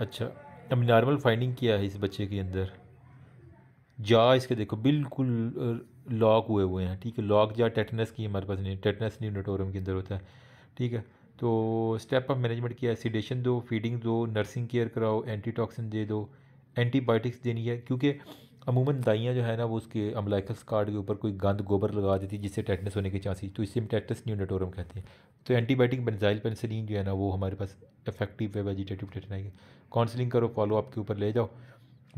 अच्छा अब नॉर्मल फाइंडिंग किया है इस बच्चे के अंदर जा इसके देखो बिल्कुल लॉक हुए हुए हैं ठीक है लॉक या टेटनस की हमारे पास नहीं टेटनस न्यूनेटोरम के अंदर होता है ठीक है तो स्टेप अप मैनेजमेंट किया एसिडेशन दो फीडिंग दो नर्सिंग केयर कराओ एंटीटॉक्सिन दे दो एंटीबायोटिक्स देनी है क्योंकि अमूमन दाइयाँ जो है ना वो उसके अमलाइकस कार्ड के ऊपर कोई गंद गोबर लगा देती है जिससे टेटनस होने के चांसेस तो इससे हम टेटनस न्यूनेटोरम कहते हैं तो एंटीबायोटिक बेनजाइल पेंसिलिन जो है ना वो हमारे पास इफेक्टिव है वेजिटेटिव टेटनाइ काउंसलिंग करो फॉलो अप के ऊपर ले जाओ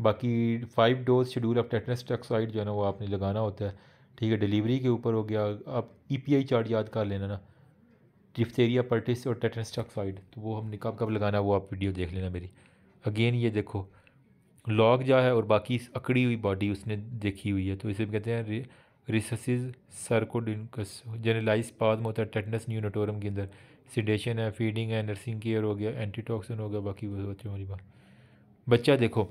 बाकी five dose schedule of tetanus toxoid जो है ना वो आपने लगाना होता है ठीक है डिलीवरी के ऊपर हो गया आप ई पी आई चार्ट याद कर लेना ना डिफ्थेरिया पर्टिस और टेटनस टक्साइड तो वो हमने कब कब लगाना है वो आप वीडियो देख लेना मेरी अगेन ये देखो लॉग जा है और बाकी अकड़ी हुई बॉडी उसने देखी हुई है तो इसे कहते हैं रिससिस सर्कोडिनकस जनरलाइज पादम होता है टेटनस न्यूनोटोरम के अंदर सिडेशन है फीडिंग है नर्सिंग केयर हो गया एंटीटॉक्सिन हो गया बाकी बच्चों हमारी बात बच्चा देखो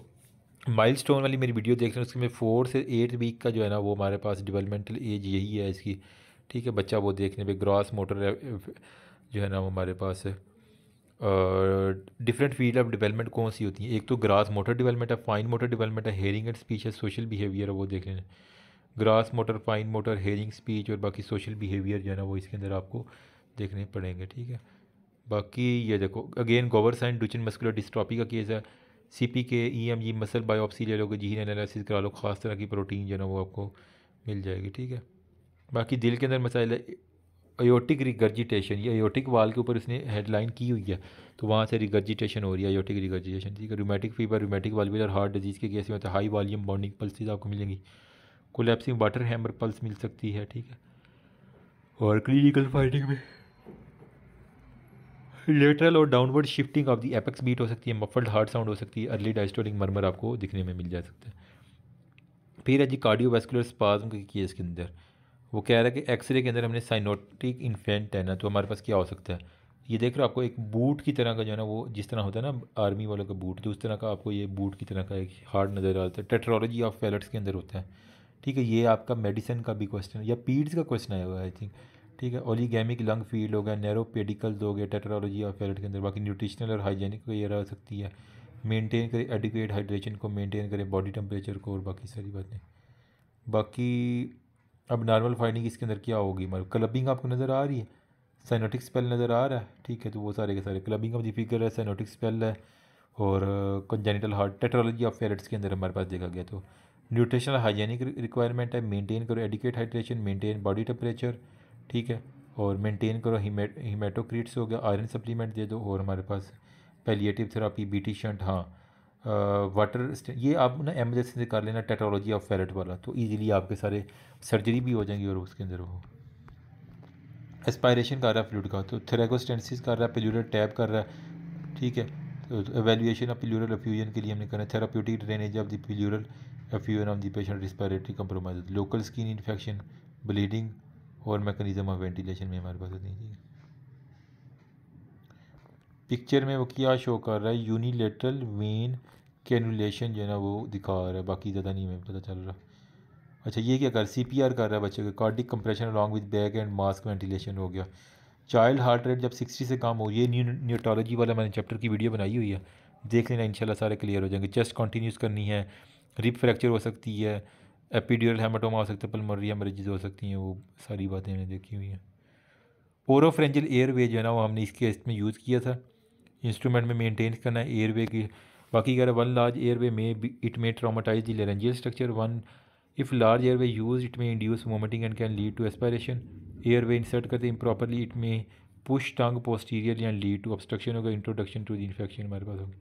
माइलस्टोन वाली मेरी वीडियो देख रहे हैं उसके में फोर से एट वीक का जो है ना वो हमारे पास डेवलपमेंटल एज यही है इसकी ठीक है बच्चा वो देखने पे ग्रॉस मोटर जो है ना वो हमारे पास डिफरेंट फील्ड ऑफ डेवलपमेंट कौन सी होती है एक तो ग्रास मोटर डेवलपमेंट है फाइन मोटर डेवलपमेंट है हेयरिंग एंड स्पीच है सोशल बिहेवियर है वो देख लेना gross motor fine motor hearing speech और बाकी सोशल बिहेवियर जो है ना वो इसके अंदर आपको देखने पड़ेंगे ठीक है बाकी ये देखो again Gower sign Duchenne muscular dystrophy का केस है सी पी के ई एम जी मसल बायोपसी ले लोगे जीन एनालिसिस करा लो खास तरह की प्रोटीन जो है ना वो आपको मिल जाएगी ठीक है बाकी दिल के अंदर मसाइल अयोटिक रिगर्जिटेशन ये अयोटिक वाल के ऊपर इसने हेडलाइन की हुई है तो वहाँ से रिगर्जिटेशन हो रही है अयोटिक रिगर्जिटेशन ठीक है रोमेटिक फीवर रोमेटिक और हार्ट डिजीज़ के केस में तो हाई वॉल्यूम बॉन्डिंग पल्सिस आपको मिलेंगी कोलेप्सिंग वाटर हैमर पल्स मिल सकती है ठीक है और क्लिनिकल फाइटिंग में लेटरल और downward shifting of the apex beat हो सकती है मफल्ड हार्ट साउंड हो सकती है अर्ली डाइस्टोलिक मरमर आपको दिखने में मिल जा सकता है फिर है जी कार्डियोवेस्कुलर स्पाज्म के केस के अंदर वो कह रहा है कि एक्सरे के अंदर हमने साइनोटिक इन्फेंट है ना तो हमारे पास क्या हो सकता है ये देख रहे हो आपको एक बूट की तरह का जो है ना वो जिस तरह होता है ना आर्मी वालों का बूट तो उस तरह का आपको ये बूट की तरह का एक हार्ड नज़र आता है टेट्रोलॉजी ऑफ फैलट्स के अंदर होता है ठीक है ये आपका मेडिसिन का भी क्वेश्चन या पीड्स का क्वेश्चन आया हुआ आई थिंक ठीक है ओलीगैमिक लंग फील्ड हो गया नैरो पेडिकल्स हो गया टेट्रोलॉजी ऑफ पैलेट के अंदर बाकी न्यूट्रिशनल और हाइजेनिक ये रह सकती है मेंटेन करें एडिकुएट हाइड्रेशन को मेंटेन करें बॉडी टेम्परेचर को और बाकी सारी बातें बाकी अब नॉर्मल फाइंडिंग इसके अंदर क्या होगी मतलब क्लबिंग आपको नज़र आ रही है साइनोटिक स्पेल नज़र आ रहा है ठीक है तो वो सारे के सारे क्लबिंग ऑफ दी फिगर है साइनोटिक स्पेल है और congenital heart tetralogy of ferrets के अंदर हमारे पास देखा गया तो न्यूट्रिशनल हाइजेनिक रिक्वायरमेंट है मेंटेन करो adequate hydration maintain body temperature ठीक है और मेंटेन करो हीमेट हीमेटोक्रिट्स हो गया आयरन सप्लीमेंट दे दो और हमारे पास पेलीटिव थेरापी बीटी शंट हाँ वाटर ये आप ना एमरजेंसी से कर लेना टेटोलॉजी ऑफ फेरेट वाला तो इजीली आपके सारे सर्जरी भी हो जाएंगी और उसके अंदर वो एस्पायरेशन कर रहा है फ्लूड का तो थेरेकोस्टेंसिस कर रहा है पिलूरल टैप कर रहा है ठीक है तो एवेल्यूशन ऑफ पिलूरल अफ्यूजन के लिए हमने करना है therapeutic drainage of the pleural effusion of the patient respiratory compromise local skin infection bleeding और मैकेनिज्म ऑफ वेंटिलेशन में हमारे पास होती है पिक्चर में वो क्या शो कर रहा है यूनिलेटरल वेन कैनुलेशन जो है ना वो दिखा रहा है बाकी ज़्यादा नहीं मैं पता चल रहा अच्छा ये क्या कर सी पी आर कर रहा है बच्चे का cardiac compression along with bag and mask ventilation हो गया चाइल्ड हार्ट रेट जब सिक्सटी से कम हो ये न्यू न्यूटोलॉजी वाला मैंने चैप्टर की वीडियो बनाई हुई है देख लेना इंशाल्लाह सारे क्लियर हो जाएंगे चेस्ट कंटिन्यूस करनी है रिप फ्रैक्चर हो सकती है एपीडियल हेमाटोमा हो सकता है पलमोनरी मरीज हो सकती हैं वो सारी बातें हमने देखी हुई हैं ओरोफ्रेंजल एयरवे जो है ना वो हमने इस इसमें में यूज़ किया था इंस्ट्रूमेंट में मेंटेन करना है एयरवे की बाकी अगर वन लार्ज एयरवे में it may traumatize the laryngeal structure one if large airway use it may induce vomiting and can lead to aspiration airway insert करते improperly it may push tongue posterior and lead to obstruction होगा introduction to the infection हमारे पास होगी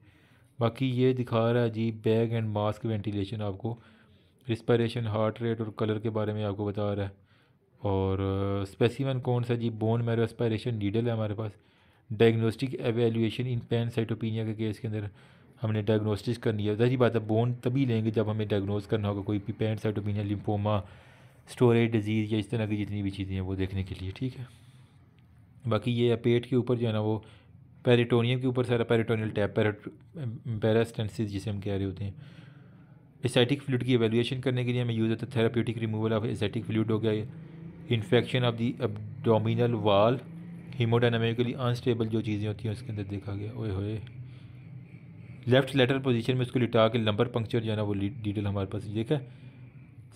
बाकी ये दिखा रहा है जी बैग एंड मास्क वेंटिलेशन आपको रिस्पायरेशन हार्ट रेट और कलर के बारे में आपको बता रहा है और स्पेसिमन uh, कौन सा जी बोन मैरो एस्पायरेशन नीडल है हमारे पास diagnostic evaluation in pancytopenia के केस के अंदर हमने डायग्नोस्टिक करनी है जारी बात है बोन तभी लेंगे जब हमें डायग्नोज करना होगा कोई भी pancytopenia lymphoma storage disease या इस तरह की जितनी भी चीज़ें हैं वो देखने के लिए ठीक है बाकी ये पेट के ऊपर जो है ना वो पेरिटोनियम के ऊपर सारा पेरिटोनियल टैप पेरास्टेंसिस जिसे हम कह रहे होते हैं एसेटिक फ्लूड की एवेलुएशन करने के लिए हमें यूज़ होता है therapeutic removal of ascitic fluid हो गया infection of the abdominal wall haemodynamically unstable जो चीज़ें होती हैं उसके अंदर देखा गया ओए होए लेफ़्ट लेटर पोजीशन में उसको लिटा के लंबर पंक्चर जाना वो डिटेल हमारे पास देखा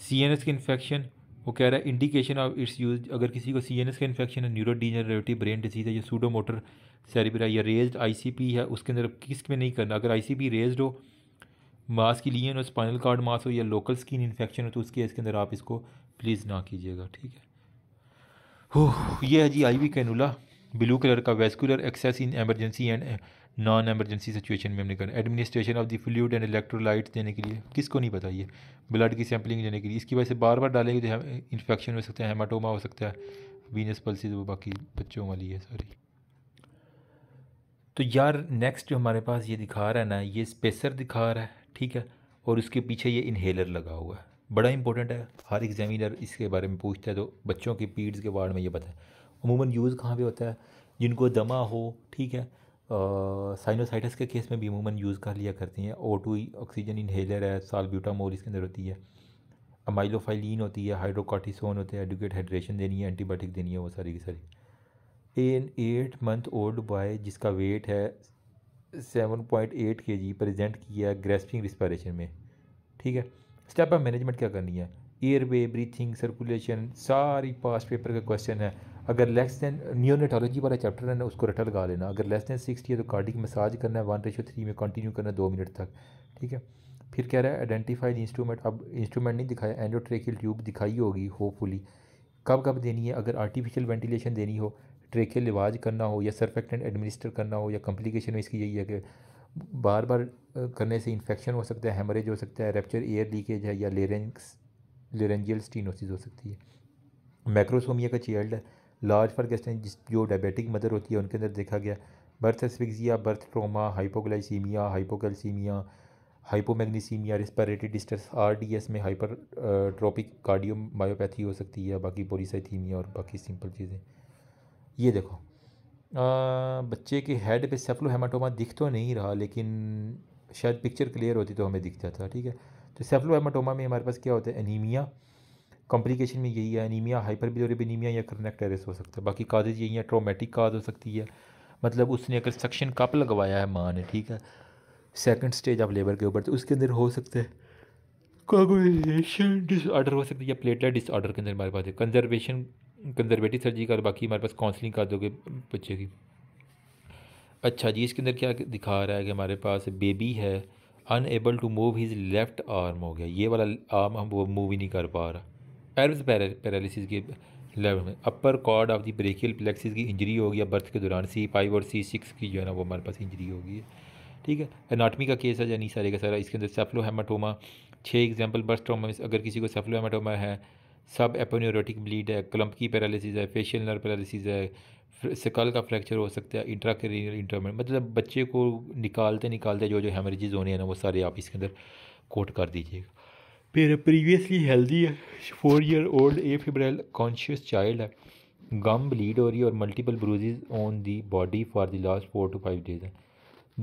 सी एन एस के इन्फेक्शन वो कह रहा है इंडिकेशन ऑफ इट्स यूज अगर किसी को सी एन एस का इन्फेक्शन है न्यूरो डिजनरेटिव ब्रेन डिसीज़ है या सूडो मोटर या रेज्ड आई सी पी है उसके अंदर किस में नहीं करना अगर आई सी पी रेज्ड हो मास की लिए स्पाइनल कार्ड मास हो या लोकल स्किन इन्फेक्शन हो तो उस केस के अंदर आप इसको प्लीज़ ना कीजिएगा ठीक है हो ये है जी I V cannula blue colour का vascular access in emergency and non emergency situation में हमने कहा administration of the fluid and electrolytes देने के लिए किसको नहीं पता ये ब्लड की सैम्पलिंग देने के लिए इसकी वजह से बार बार डालेंगे तो इन्फेक्शन eh, हो सकता है हेमाटोमा हो सकता है वीनस पल्सिस वो बाकी बच्चों वाली है सॉरी तो यार नेक्स्ट जो हमारे पास ये दिखा रहा है ना ये स्पेसर दिखा रहा है ठीक है और उसके पीछे ये इन्हेलर लगा हुआ है बड़ा इंपॉर्टेंट है हर एग्जामिनर इसके बारे में पूछता है तो बच्चों के पीड्स के वार्ड में ये पता है अमूमन यूज़ कहाँ पर होता है जिनको दमा हो ठीक है साइनोसाइटस के केस में भी अमूमन यूज़ कर लिया करती हैं ओ टू ऑक्सीजन इन्हेलर है सालब्यूटामोल इसके अंदर होती है अमाइलोफाइलिन होती है हाइड्रोकॉटिसोन होते हैं एडुकेट हाइड्रेशन देनी है एंटीबायोटिक देनी है वो सारी की सारी an eight month old boy जिसका वेट है 7.8 के जी प्रेजेंट किया ग्रेस्पिंग रिस्पायरेशन में ठीक है स्टेप ऑफ मैनेजमेंट क्या करनी है एयर वे ब्रीथिंग सर्कुलेशन सारी पास पेपर का क्वेश्चन है अगर लेस दैन न्योनेटोलॉजी वाला चैप्टर है ना उसको रटा लगा लेना अगर लेस दैन सिक्सटी है तो कार्डिक मसाज करना है वन रेशो थ्री में कंटिन्यू करना है दो मिनट तक ठीक है फिर कह रहा है आइडेंटिफाइड इंस्ट्रूमेंट अब इंस्ट्रूमेंट नहीं दिखाया एंडोट्रेकिल ट्यूब दिखाई होगी होपफुली कब कब देनी है अगर आर्टिफिशियल वेंटिलेशन देनी हो ट्रेकियल लिवाज करना हो या सर्फेक्टेंट एडमिनिस्टर करना हो या कम्प्लिकेशन में इसकी यही है कि बार बार करने से इन्फेक्शन हो सकता है हेमरेज हो सकता है रेपचर एयर लीकेज है या लेरेंक्स लेरेंजियल स्टीनोसिस हो सकती है मैक्रोसोमिया का चाइल्ड लार्ज फॉर जिस जो डायबिटिक मदर होती है उनके अंदर देखा गया birth asphyxia birth trauma hypoglycaemia hypocalcaemia hypomagnesaemia respiratory distress RDS में हाइपर ट्रॉपिक कार्डियो मायोपैथी हो सकती है बाकी पोलिसाइथीमिया और बाकी सिंपल चीज़ें ये देखो आ, बच्चे के हेड पे सेफ्लो हेमाटोमा दिख तो नहीं रहा लेकिन शायद पिक्चर क्लियर होती तो हमें दिख जाता ठीक है तो सेफ्लो हेमाटोमा में हमारे पास क्या होता है एनीमिया कॉम्प्लिकेशन में यही है एनीमिया हाइपर एनीमिया या क्रनेक्टेरिस हो सकता है बाकी काजेज यही है ट्रोमेटिक काज हो सकती है मतलब उसने अगर सक्शन कप लगवाया है माँ ने ठीक है सेकेंड स्टेज ऑफ लेबर के ऊपर तो उसके अंदर हो सकता है कोगुलेशन डिसऑर्डर हो सकती है या प्लेटलेट डिसऑर्डर के अंदर हमारे पास है कंजर्वेशन कंजरवेटिव सर्जरी का और बाकी हमारे पास काउंसलिंग कर दोगे बच्चे की अच्छा जी इसके अंदर क्या दिखा रहा है कि हमारे पास बेबी है unable to move his left arm हो गया ये वाला आर्म हम वो मूव ही नहीं कर पा रहा एल्व पैरालिसिस के लेवल में upper cord of the brachial plexus की इंजरी होगी या बर्थ के दौरान सी फाइव और सी सिक्स की जो है ना वो हमारे पास इंजरी होगी ठीक है एनाटमी का केस है यानी सारे का सारा इसके अंदर सेफ्लो हेमाटोमा छः एग्जाम्पल बर्थ ट्रोमा अगर किसी को सेफ्लो हेमाटोमा है सब एपोन्योरेटिक ब्लीड है क्लम्प की पैरालिसिस है फेशियल नर्व पैरालिसिस है सकल का फ्रैक्चर हो सकता है इंट्रा करियर इंटरमेंट मतलब बच्चे को निकालते निकालते जो जो हेमरेजेज होने हैं ना वो सारे आप इसके अंदर कोट कर दीजिएगा फिर प्रीवियसली हेल्दी है four year old a febrile conscious child है गम ब्लीड हो रही है और multiple bruises on the body for the last four to five days है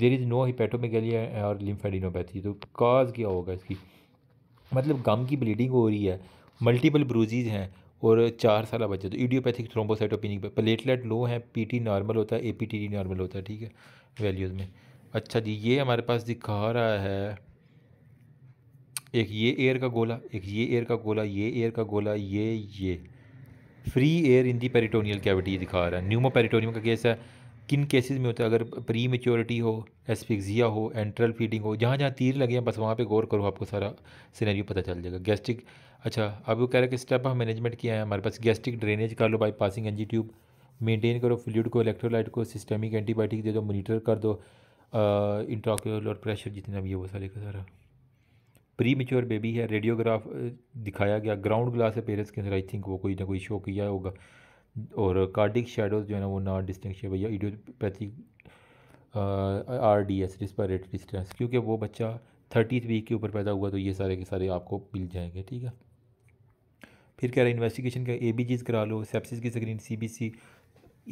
देर इज़ नो हिपेटोमेगेलिया और लिम्फेडिनोपैथी तो काज क्या होगा इसकी मतलब गम की ब्लीडिंग हो रही है मल्टीपल ब्रूजीज़ हैं और चार साल बच्चे तो ईडियोपैथिक थ्रोम्बोसाइटोपिनिक प्लेटलेट लो है पीटी नॉर्मल होता है एपीटीडी नॉर्मल होता है ठीक है वैल्यूज़ में अच्छा जी ये हमारे पास दिखा रहा है एक ये एयर का गोला एक ये एयर का गोला ये एयर का गोला ये ये free air in the peritoneal cavity दिखा रहा है न्यूमो पेरिटोनियम का केस है किन केसेस में होता है अगर प्री मेच्योरिटी हो एस्पिक्सिया हो एंट्रल फीडिंग हो जहाँ जहाँ तीर लगे हैं बस वहाँ पे गौर करो आपको सारा सिनेरियो पता चल जाएगा गैस्ट्रिक अच्छा अब वो कह रहा है कि स्टेप हम मैनेजमेंट किया है हमारे पास गैस्ट्रिक ड्रेनेज कर लो by passing NG tube maintain करो फ्लूड को इलेक्ट्रोलाइट को सिस्टमिक एंटीबायोटिक दे दो मोनीटर कर दो और प्रेशर जितना भी है वो सारे का सारा प्री मेच्योर बेबी है रेडियोग्राफ दिखाया गया ग्राउंड ग्लास है पेरेंट्स के अंदर आई थिंक वो कोई ना कोई शो किया होगा और कार्डिक शेडोज जो है ना वो नॉन डिस्टिंक्शेबल भैया idiopathic R D S respiratory distance क्योंकि वो बच्चा थर्टीथ वीक के ऊपर पैदा हुआ तो ये सारे के सारे आपको मिल जाएंगे ठीक है फिर कह रहा है इन्वेस्टिगेशन का ए बी जीज करा लो सेप्सिस की screen C B C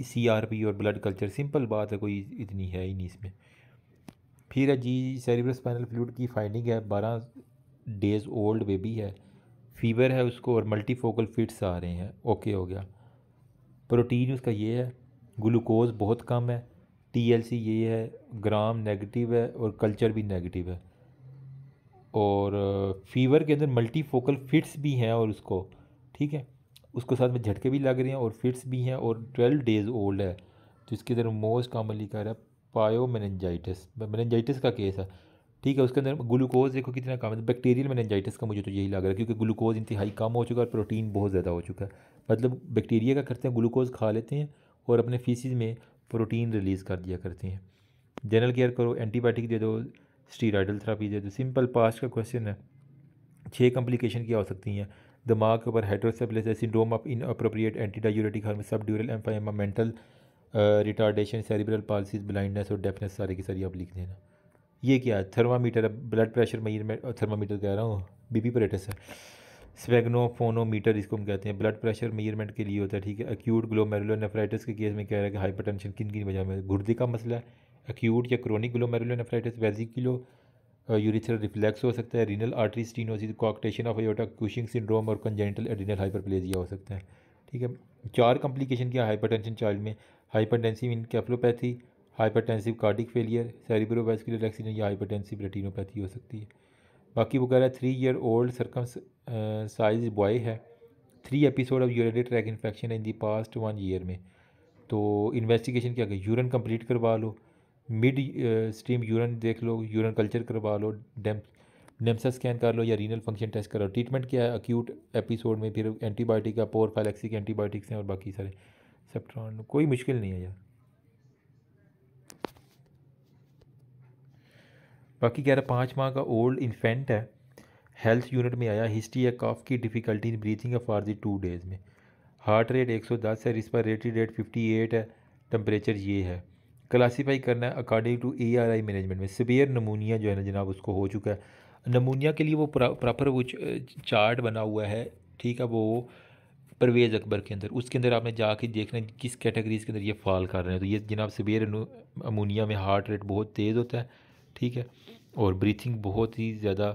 C R P और ब्लड कल्चर सिंपल बात है कोई इतनी है ही नहीं इसमें फिर है जी सेरिब्रल स्पाइनल फ्लूड की फाइंडिंग है बारह डेज़ ओल्ड बेबी है फीवर है उसको और मल्टीफोकल फिट्स आ रहे हैं ओके हो गया प्रोटीन उसका ये है ग्लूकोज बहुत कम है टीएलसी ये है ग्राम नेगेटिव है और कल्चर भी नेगेटिव है और फीवर uh, के अंदर मल्टीफोकल फिट्स भी हैं और उसको ठीक है उसको साथ में झटके भी लग रहे हैं और फिट्स भी हैं और ट्वेल्व डेज़ ओल्ड है तो इसके अंदर मोस्ट कॉमनली कह रहा है पायो मैनजाइटिस मेनजाइटिस का केस है ठीक है उसके अंदर ग्लूकोज देखो कितना कम है बैक्टीरियल मैनजाइटिस का मुझे तो यही लग रहा है क्योंकि ग्लूकोज इंतहाई कम हो चुका है और प्रोटीन बहुत ज़्यादा हो चुका है मतलब बैक्टीरिया का करते हैं ग्लूकोज खा लेते हैं और अपने फीसिस में प्रोटीन रिलीज़ कर दिया करते हैं जनरल केयर करो एंटीबायोटिक दे दो स्टीराइडल थेरापी दे दो सिंपल पास्ट का क्वेश्चन है छः कम्प्लिकेशन क्या हो सकती हैं दिमाग uh, के ऊपर syndrome of inappropriate antidiuretic hormone subdural empyema mental retardation cerebral palsies blindness और डेफनेस सारे की सारी आप लिख देना ये क्या है थर्मामीटर ब्लड प्रेशर मैं थर्मामीटर कह रहा हूँ बीपी परेटस है स्वेग्नोफोनोमीटर इसको हम कहते हैं ब्लड प्रेशर मेजरमेंट के लिए होता है ठीक है एक्यूट ग्लोमेरुलर के केस में कह रहा है कि हाइपरटेंशन किन किन वजह में गुर्दे का मसला है एक्यूट या chronic glomerular vesicular ureter reflux हो सकता है renal artery stenosis coarctation of aorta Cushing syndrome और कंजेंटल एडिनल हाइपरप्लेजिया हो सकता है ठीक है चार कॉम्प्लिकेशन क्या हाइपरटेंशन चाइल्ड में hypertensive encephalopathy hypertensive cardiac failure cerebrovascular accident या हाइपरटेंसिव रेटिनोपैथी हो सकती है बाकी वो कह रहा है three year old circumcised boy है three episode of urinary tract infection in the past one year में तो इन्वेस्टिगेशन क्या यूरन कंप्लीट करवा लो मिड स्ट्रीम यूरन देख लो यूरन कल्चर करवा लो डेम डेम्सा स्कैन कर लो या रीनल फंक्शन टेस्ट करो ट्रीटमेंट क्या है अक्यूट एपिसोड में फिर एंटीबायोटिक पोर फैलेक्सिक एंटीबायोटिक्स हैं और बाकी सारे सेप्ट्रॉन कोई मुश्किल नहीं है यार बाकी कह रहा पाँच माह का ओल्ड इन्फेंट है हेल्थ यूनिट में आया हिस्ट्री या कॉफ की difficulty in breathing of are the two days में हार्ट रेट 110 है रिस्पायरेटरी रेट फिफ्टी एट है टम्परेचर ये है क्लासीफाई करना है according to A R I management में सिवियर नमूनिया जो है ना जनाब उसको हो चुका है नमूनिया के लिए वो प्रॉपर वो चार्ट बना हुआ है ठीक है वो परवेज़ अकबर के अंदर उसके अंदर आपने जाके देखना है किस कैटेगरीज के अंदर ये फॉल कर रहे हैं तो ये जनाब सिवियर अमोनिया में हार्ट रेट बहुत तेज़ होता है ठीक है और ब्रीथिंग बहुत ही ज़्यादा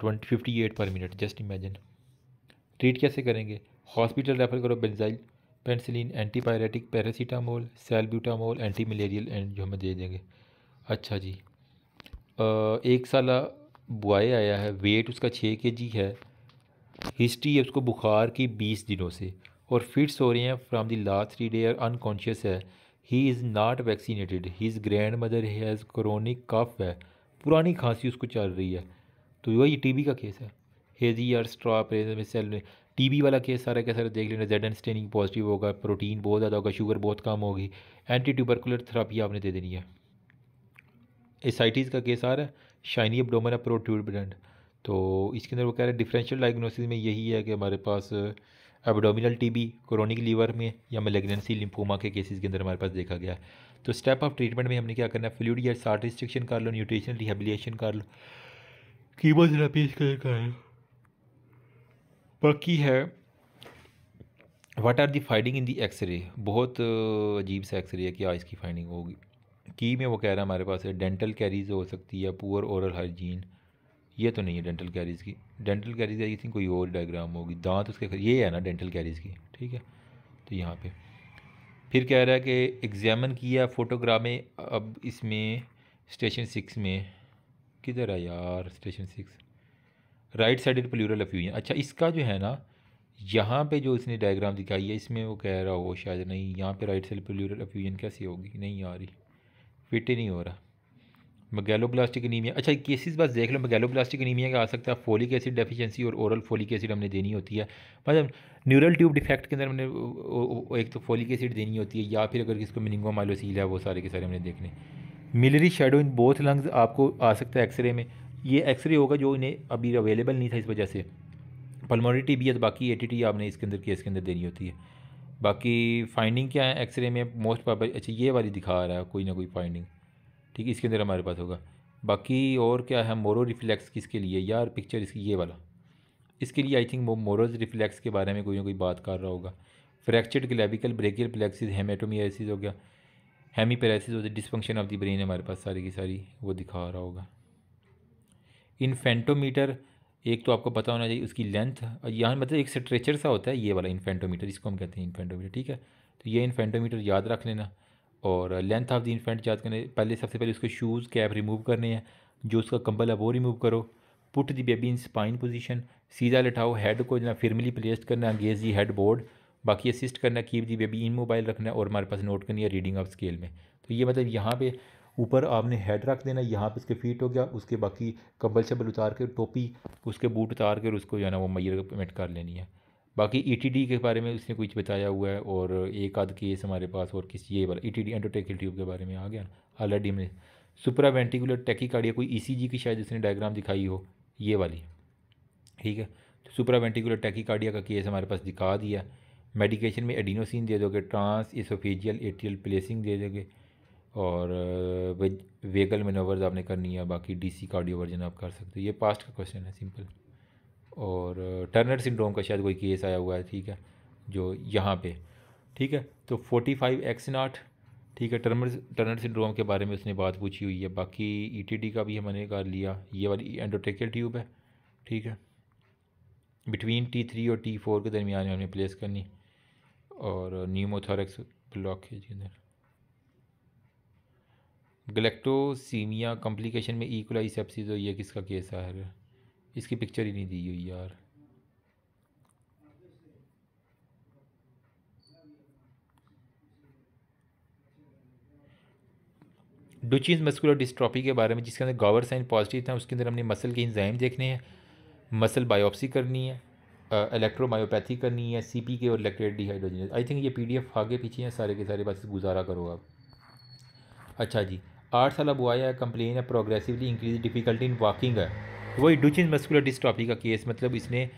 ट्वेंटी फिफ्टी एट पर मिनट जस्ट इमेजिन ट्रीट कैसे करेंगे हॉस्पिटल रेफ़र करो benzyl penicillin antipyretic paracetamol salbutamol antimalarial and जो हमें दे देंगे अच्छा जी आ, एक साल बुआ आया है वेट उसका छः के जी है हिस्ट्री है उसको बुखार की बीस दिनों से और फिट्स हो रहे हैं from the last three day और अनकॉन्शियस है he is not vaccinated he is grandmother has chronic cough है पुरानी खांसी उसको चल रही है तो वही बी का केस है हेजी आर स्ट्रॉ में सेल में टीबी वाला केस सारा के सारे देख लेना जेड एन स्टेनिंग पॉजिटिव होगा प्रोटीन बहुत ज़्यादा होगा शुगर बहुत कम होगी एंटी ट्यूबरकुलर थेरापी आपने दे देनी है एसाइटिस का केस आ रहा है शाइनी एबडोमन ब्रांड तो इसके अंदर वो कह रहे हैं डिफरेंशियल डायग्नोसिस में यही है कि हमारे पास एबडोमिनल टीबी क्रोनिक लीवर में या मेलेगनेंसी लिम्फोमा के केसेस के अंदर हमारे पास देखा गया तो स्टेप ऑफ ट्रीटमेंट में हमने क्या करना है फ्लूड या सार्ट रिस्ट्रिक्शन कर लो न्यूट्रिशन रिहेबिलेशन कर लो कीमोथेरापी इसके कर लो बाकी है what are the finding in the X ray बहुत अजीब सा एक्सरे है कि आज की फाइंडिंग होगी की में वो कह रहा है हमारे पास है डेंटल कैरीज हो सकती है पुअर ओरल हाइजीन ये तो नहीं है डेंटल कैरीज की डेंटल कैरीज आई थिंक कोई और डायग्राम होगी दांत उसके ये है ना डेंटल कैरीज की ठीक है तो यहाँ पे फिर कह रहा है कि एग्जामिन किया फोटोग्राम में अब इसमें स्टेशन सिक्स में किधर है यार station six right sided pleural effusion अच्छा इसका जो है ना यहाँ पे जो इसने डायग्राम दिखाई है इसमें वो कह रहा हो शायद नहीं यहाँ पे राइट साइड प्लूरल अफ्यूजन कैसी होगी नहीं आ रही फिट ही नहीं हो रहा मगैलोब्लास्टिक अनीमिया अच्छा केसेस बस देख लो मगैलोब्लास्टिक अनीमिया का आ सकता है फोलिक एसिड डेफिशिएंसी और ओरल फोलिक एसिड हमने देनी होती है मतलब न्यूरल ट्यूब डिफेक्ट के अंदर हमने एक तो फोलिक एसिड देनी होती है या फिर अगर किसको मिनिंगो माइलोसील है वो सारे के सारे हमने देखने miliary shadow in both lungs आपको आ सकता है एक्सरे में ये एक्सरे होगा जो इन्हें अभी अवेलेबल नहीं था इस वजह से पलमोनरी टीबी है तो बाकी ए टी आपने इसके अंदर केस के अंदर देनी होती है बाकी फाइंडिंग क्या है एक्सरे में मोस्ट पॉपर अच्छा ये वाली दिखा रहा है कोई ना कोई फाइंडिंग ठीक है इसके अंदर हमारे पास होगा बाकी और क्या है मोरो रिफ्लेक्स किसके लिए यार पिक्चर इसकी ये वाला इसके लिए आई थिंक वो मोरोज रिफ्लेक्स के बारे में कोई ना कोई बात कर रहा होगा फ्रैक्चर्ड ग्लेबिकल ब्रेकियल प्लेक्सिस हेमेटोमियासिस हो गया hemiparesis dysfunction of the brain हमारे पास सारी की सारी वो दिखा रहा होगा इन्फेंटोमीटर एक तो आपको पता होना चाहिए उसकी लेंथ और यहाँ मतलब एक स्ट्रेचर सा होता है ये वाला इन्फेंटोमीटर जिसको हम कहते हैं इन्फेंटोमीटर ठीक है तो ये इन्फेंटोमीटर याद रख लेना और लेंथ ऑफ द इन्फेंट याद करने पहले सबसे पहले उसके शूज़ कैप रिमूव करने हैं जो उसका कंबल है वो रिमूव करो put the baby in supine position सीधा लिठाओ हेड को जना फिरमली प्लेस्ड करना अंगेज दी हेड बोर्ड बाकी असिस्ट करना keep the baby immobile रखना और हमारे पास नोट करनी है रीडिंग ऑफ स्केल में तो ये मतलब यहाँ पे ऊपर आपने हेड रख देना यहाँ पे इसके फीट हो गया उसके बाकी कबल शबल उतार के टोपी उसके बूट उतार कर उसको जो है ना वो पेमेंट कर लेनी है बाकी ई e के बारे में उसने कुछ बताया हुआ है और एक आध केस हमारे पास और किस ये वाला ई टी डी ट्यूब के बारे में आ गया ऑलरेडी हमने सुपरावेंटिकुलर टेकिकार्डिया कोई ई e की शायद उसने डायग्राम दिखाई हो ये वाली ठीक है तो सुपरावेंटिकुलर टेकिकार्डिया का केस हमारे पास दिखा दिया मेडिकेशन में एडिनोसिन दे दोगे ट्रांस एसोफेजियल एटीएल प्लेसिंग दे दोगे और वेगल मेनोवर्स आपने करनी है बाकी डीसी कार्डियोवर्जन आप कर सकते हो ये पास्ट का क्वेश्चन है सिंपल और टर्नर सिंड्रोम का शायद कोई केस आया हुआ है ठीक है जो यहाँ पे ठीक है तो फोर्टी फाइव एक्स नाट ठीक है टर्मर टर्नर सिंड्रोम के बारे में उसने बात पूछी हुई है बाकी डी e का भी हमने कर लिया ये वाली एंडोटेकियल ट्यूब है ठीक है बिटवीन टी थ्री और टी फोर के दरमियान हमने प्लेस करनी और न्यूमोथोरिक्स ब्लॉक के अंदर गलेक्टोसीमिया कॉम्प्लिकेशन में ईकोलाई सेप्सिस हो यह किसका केस है यार इसकी पिक्चर ही नहीं दी हुई यार डुचिज मस्कुलर डिस्ट्रॉपी के बारे में जिसके अंदर गावर साइन पॉजिटिव था उसके अंदर हमने मसल के इंजाइम देखने हैं मसल बायोप्सी करनी है इलेक्ट्रोमायोपैथी करनी है सीपी के और इलेक्ट्रेट डिहाइड्रोजन आई थिंक ये पीडीएफ आगे पीछे हैं सारे के सारे बस गुजारा करो आप अच्छा जी आठ साल बुआ है कंप्लेन है progressively increase difficulty in walking है वही डुचिन मस्कुलर डिस्ट्रॉपी का केस मतलब इसने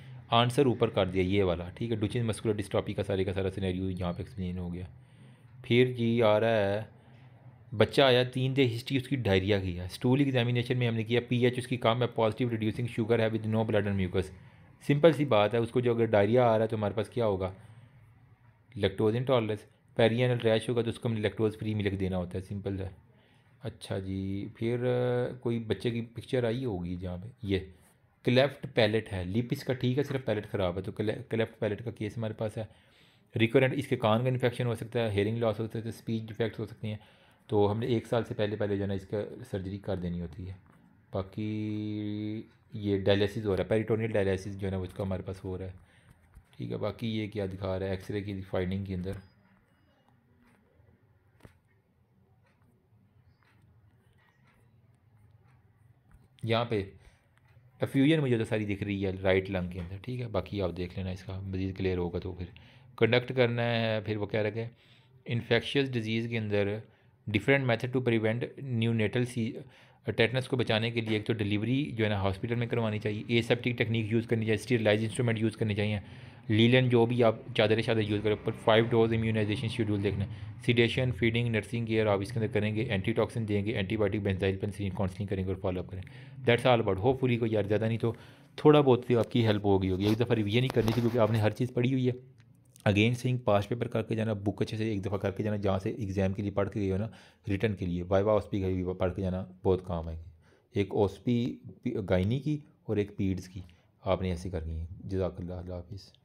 आंसर ऊपर कर दिया ये वाला ठीक है डुचिन मस्कुलर डिस्ट्रॉपी का सारे का सारा सिनेरियो यहाँ पे एक्सप्लेन हो गया फिर जी आ रहा है बच्चा आया तीन डे हिस्ट्री उसकी डायरिया की है स्टूल एग्जामिनेशन में हमने किया पीएच उसकी कम है पॉजिटिव रिड्यूसिंग शुगर है with no blood and mucus simple सी बात है उसको जो अगर डायरिया आ रहा है तो हमारे पास क्या होगा लेक्टोज इंटॉलरेंस पेरियनल रैश होगा तो उसको हमें लेक्टोज फ्री लिख देना होता है सिंपल है अच्छा जी फिर कोई बच्चे की पिक्चर आई होगी जहाँ पे ये क्लेफ्ट पैलेट है लिप इसका ठीक है सिर्फ पैलेट ख़राब है तो क्लेफ्ट पैलेट का केस हमारे पास है रिकोरेंट इसके कान का इन्फेक्शन हो सकता है हेयरिंग लॉस हो सकता है स्पीच डिफेक्ट हो सकती हैं तो हमने एक साल से पहले पहले जो है ना इसका सर्जरी कर देनी होती है बाकी ये डायलिसिस हो रहा है पेरिटोनियल डायलिसिस जो है ना उसका हमारे पास हो रहा है ठीक है बाकी ये क्या दिखा रहा है एक्सरे की फाइंडिंग के अंदर यहाँ पे एफ्यूजन मुझे तो सारी दिख रही है राइट लंग के अंदर ठीक है बाकी आप देख लेना इसका मज़ीद क्लियर होगा तो फिर कंडक्ट करना है फिर वो कह रखे इन्फेक्शियस डिजीज़ के अंदर different method to prevent neonatal सी टेटनस को बचाने के लिए एक तो डिलीवरी जो है ना हॉस्पिटल में करवानी चाहिए एसेप्टिक टेक्निक यूज़ करनी चाहिए स्टीरलाइज इंस्ट्रूमेंट यूज़ करने चाहिए लीलन जो भी आप चादर शादर यूज़ करें ऊपर फाइव डोज इम्यूनाइजेशन शेड्यूल देखना सीडेशन फीडिंग नर्सिंग केयर आप इसके अंदर करेंगे एंटी टॉक्सिन देंगे एंटीबायोटिक बेंजाइल पेंसिलिन काउंसलिंग करेंगे और फॉलोअप करें दैट्स ऑल अबाउट होपफुली कोई यार ज़्यादा नहीं तो थोड़ा बहुत भी तो आपकी हेल्प होगी होगी एक दफ़ा रिवीजन ही करनी थी क्योंकि आपने हर चीज़ पढ़ी हुई है अगेन सेइंग पास पेपर करके जाना बुक अच्छे से एक दफ़ा करके जाना जहाँ से एग्ज़ाम के लिए पढ़ के गए हो ना रिटर्न के लिए वाइवा ओसपी गई पढ़ के जाना बहुत काम आएंगे एक ओसपी गायनी की और एक पीड्स की आपने ऐसे करनी है जजाकल्ला हाफिज़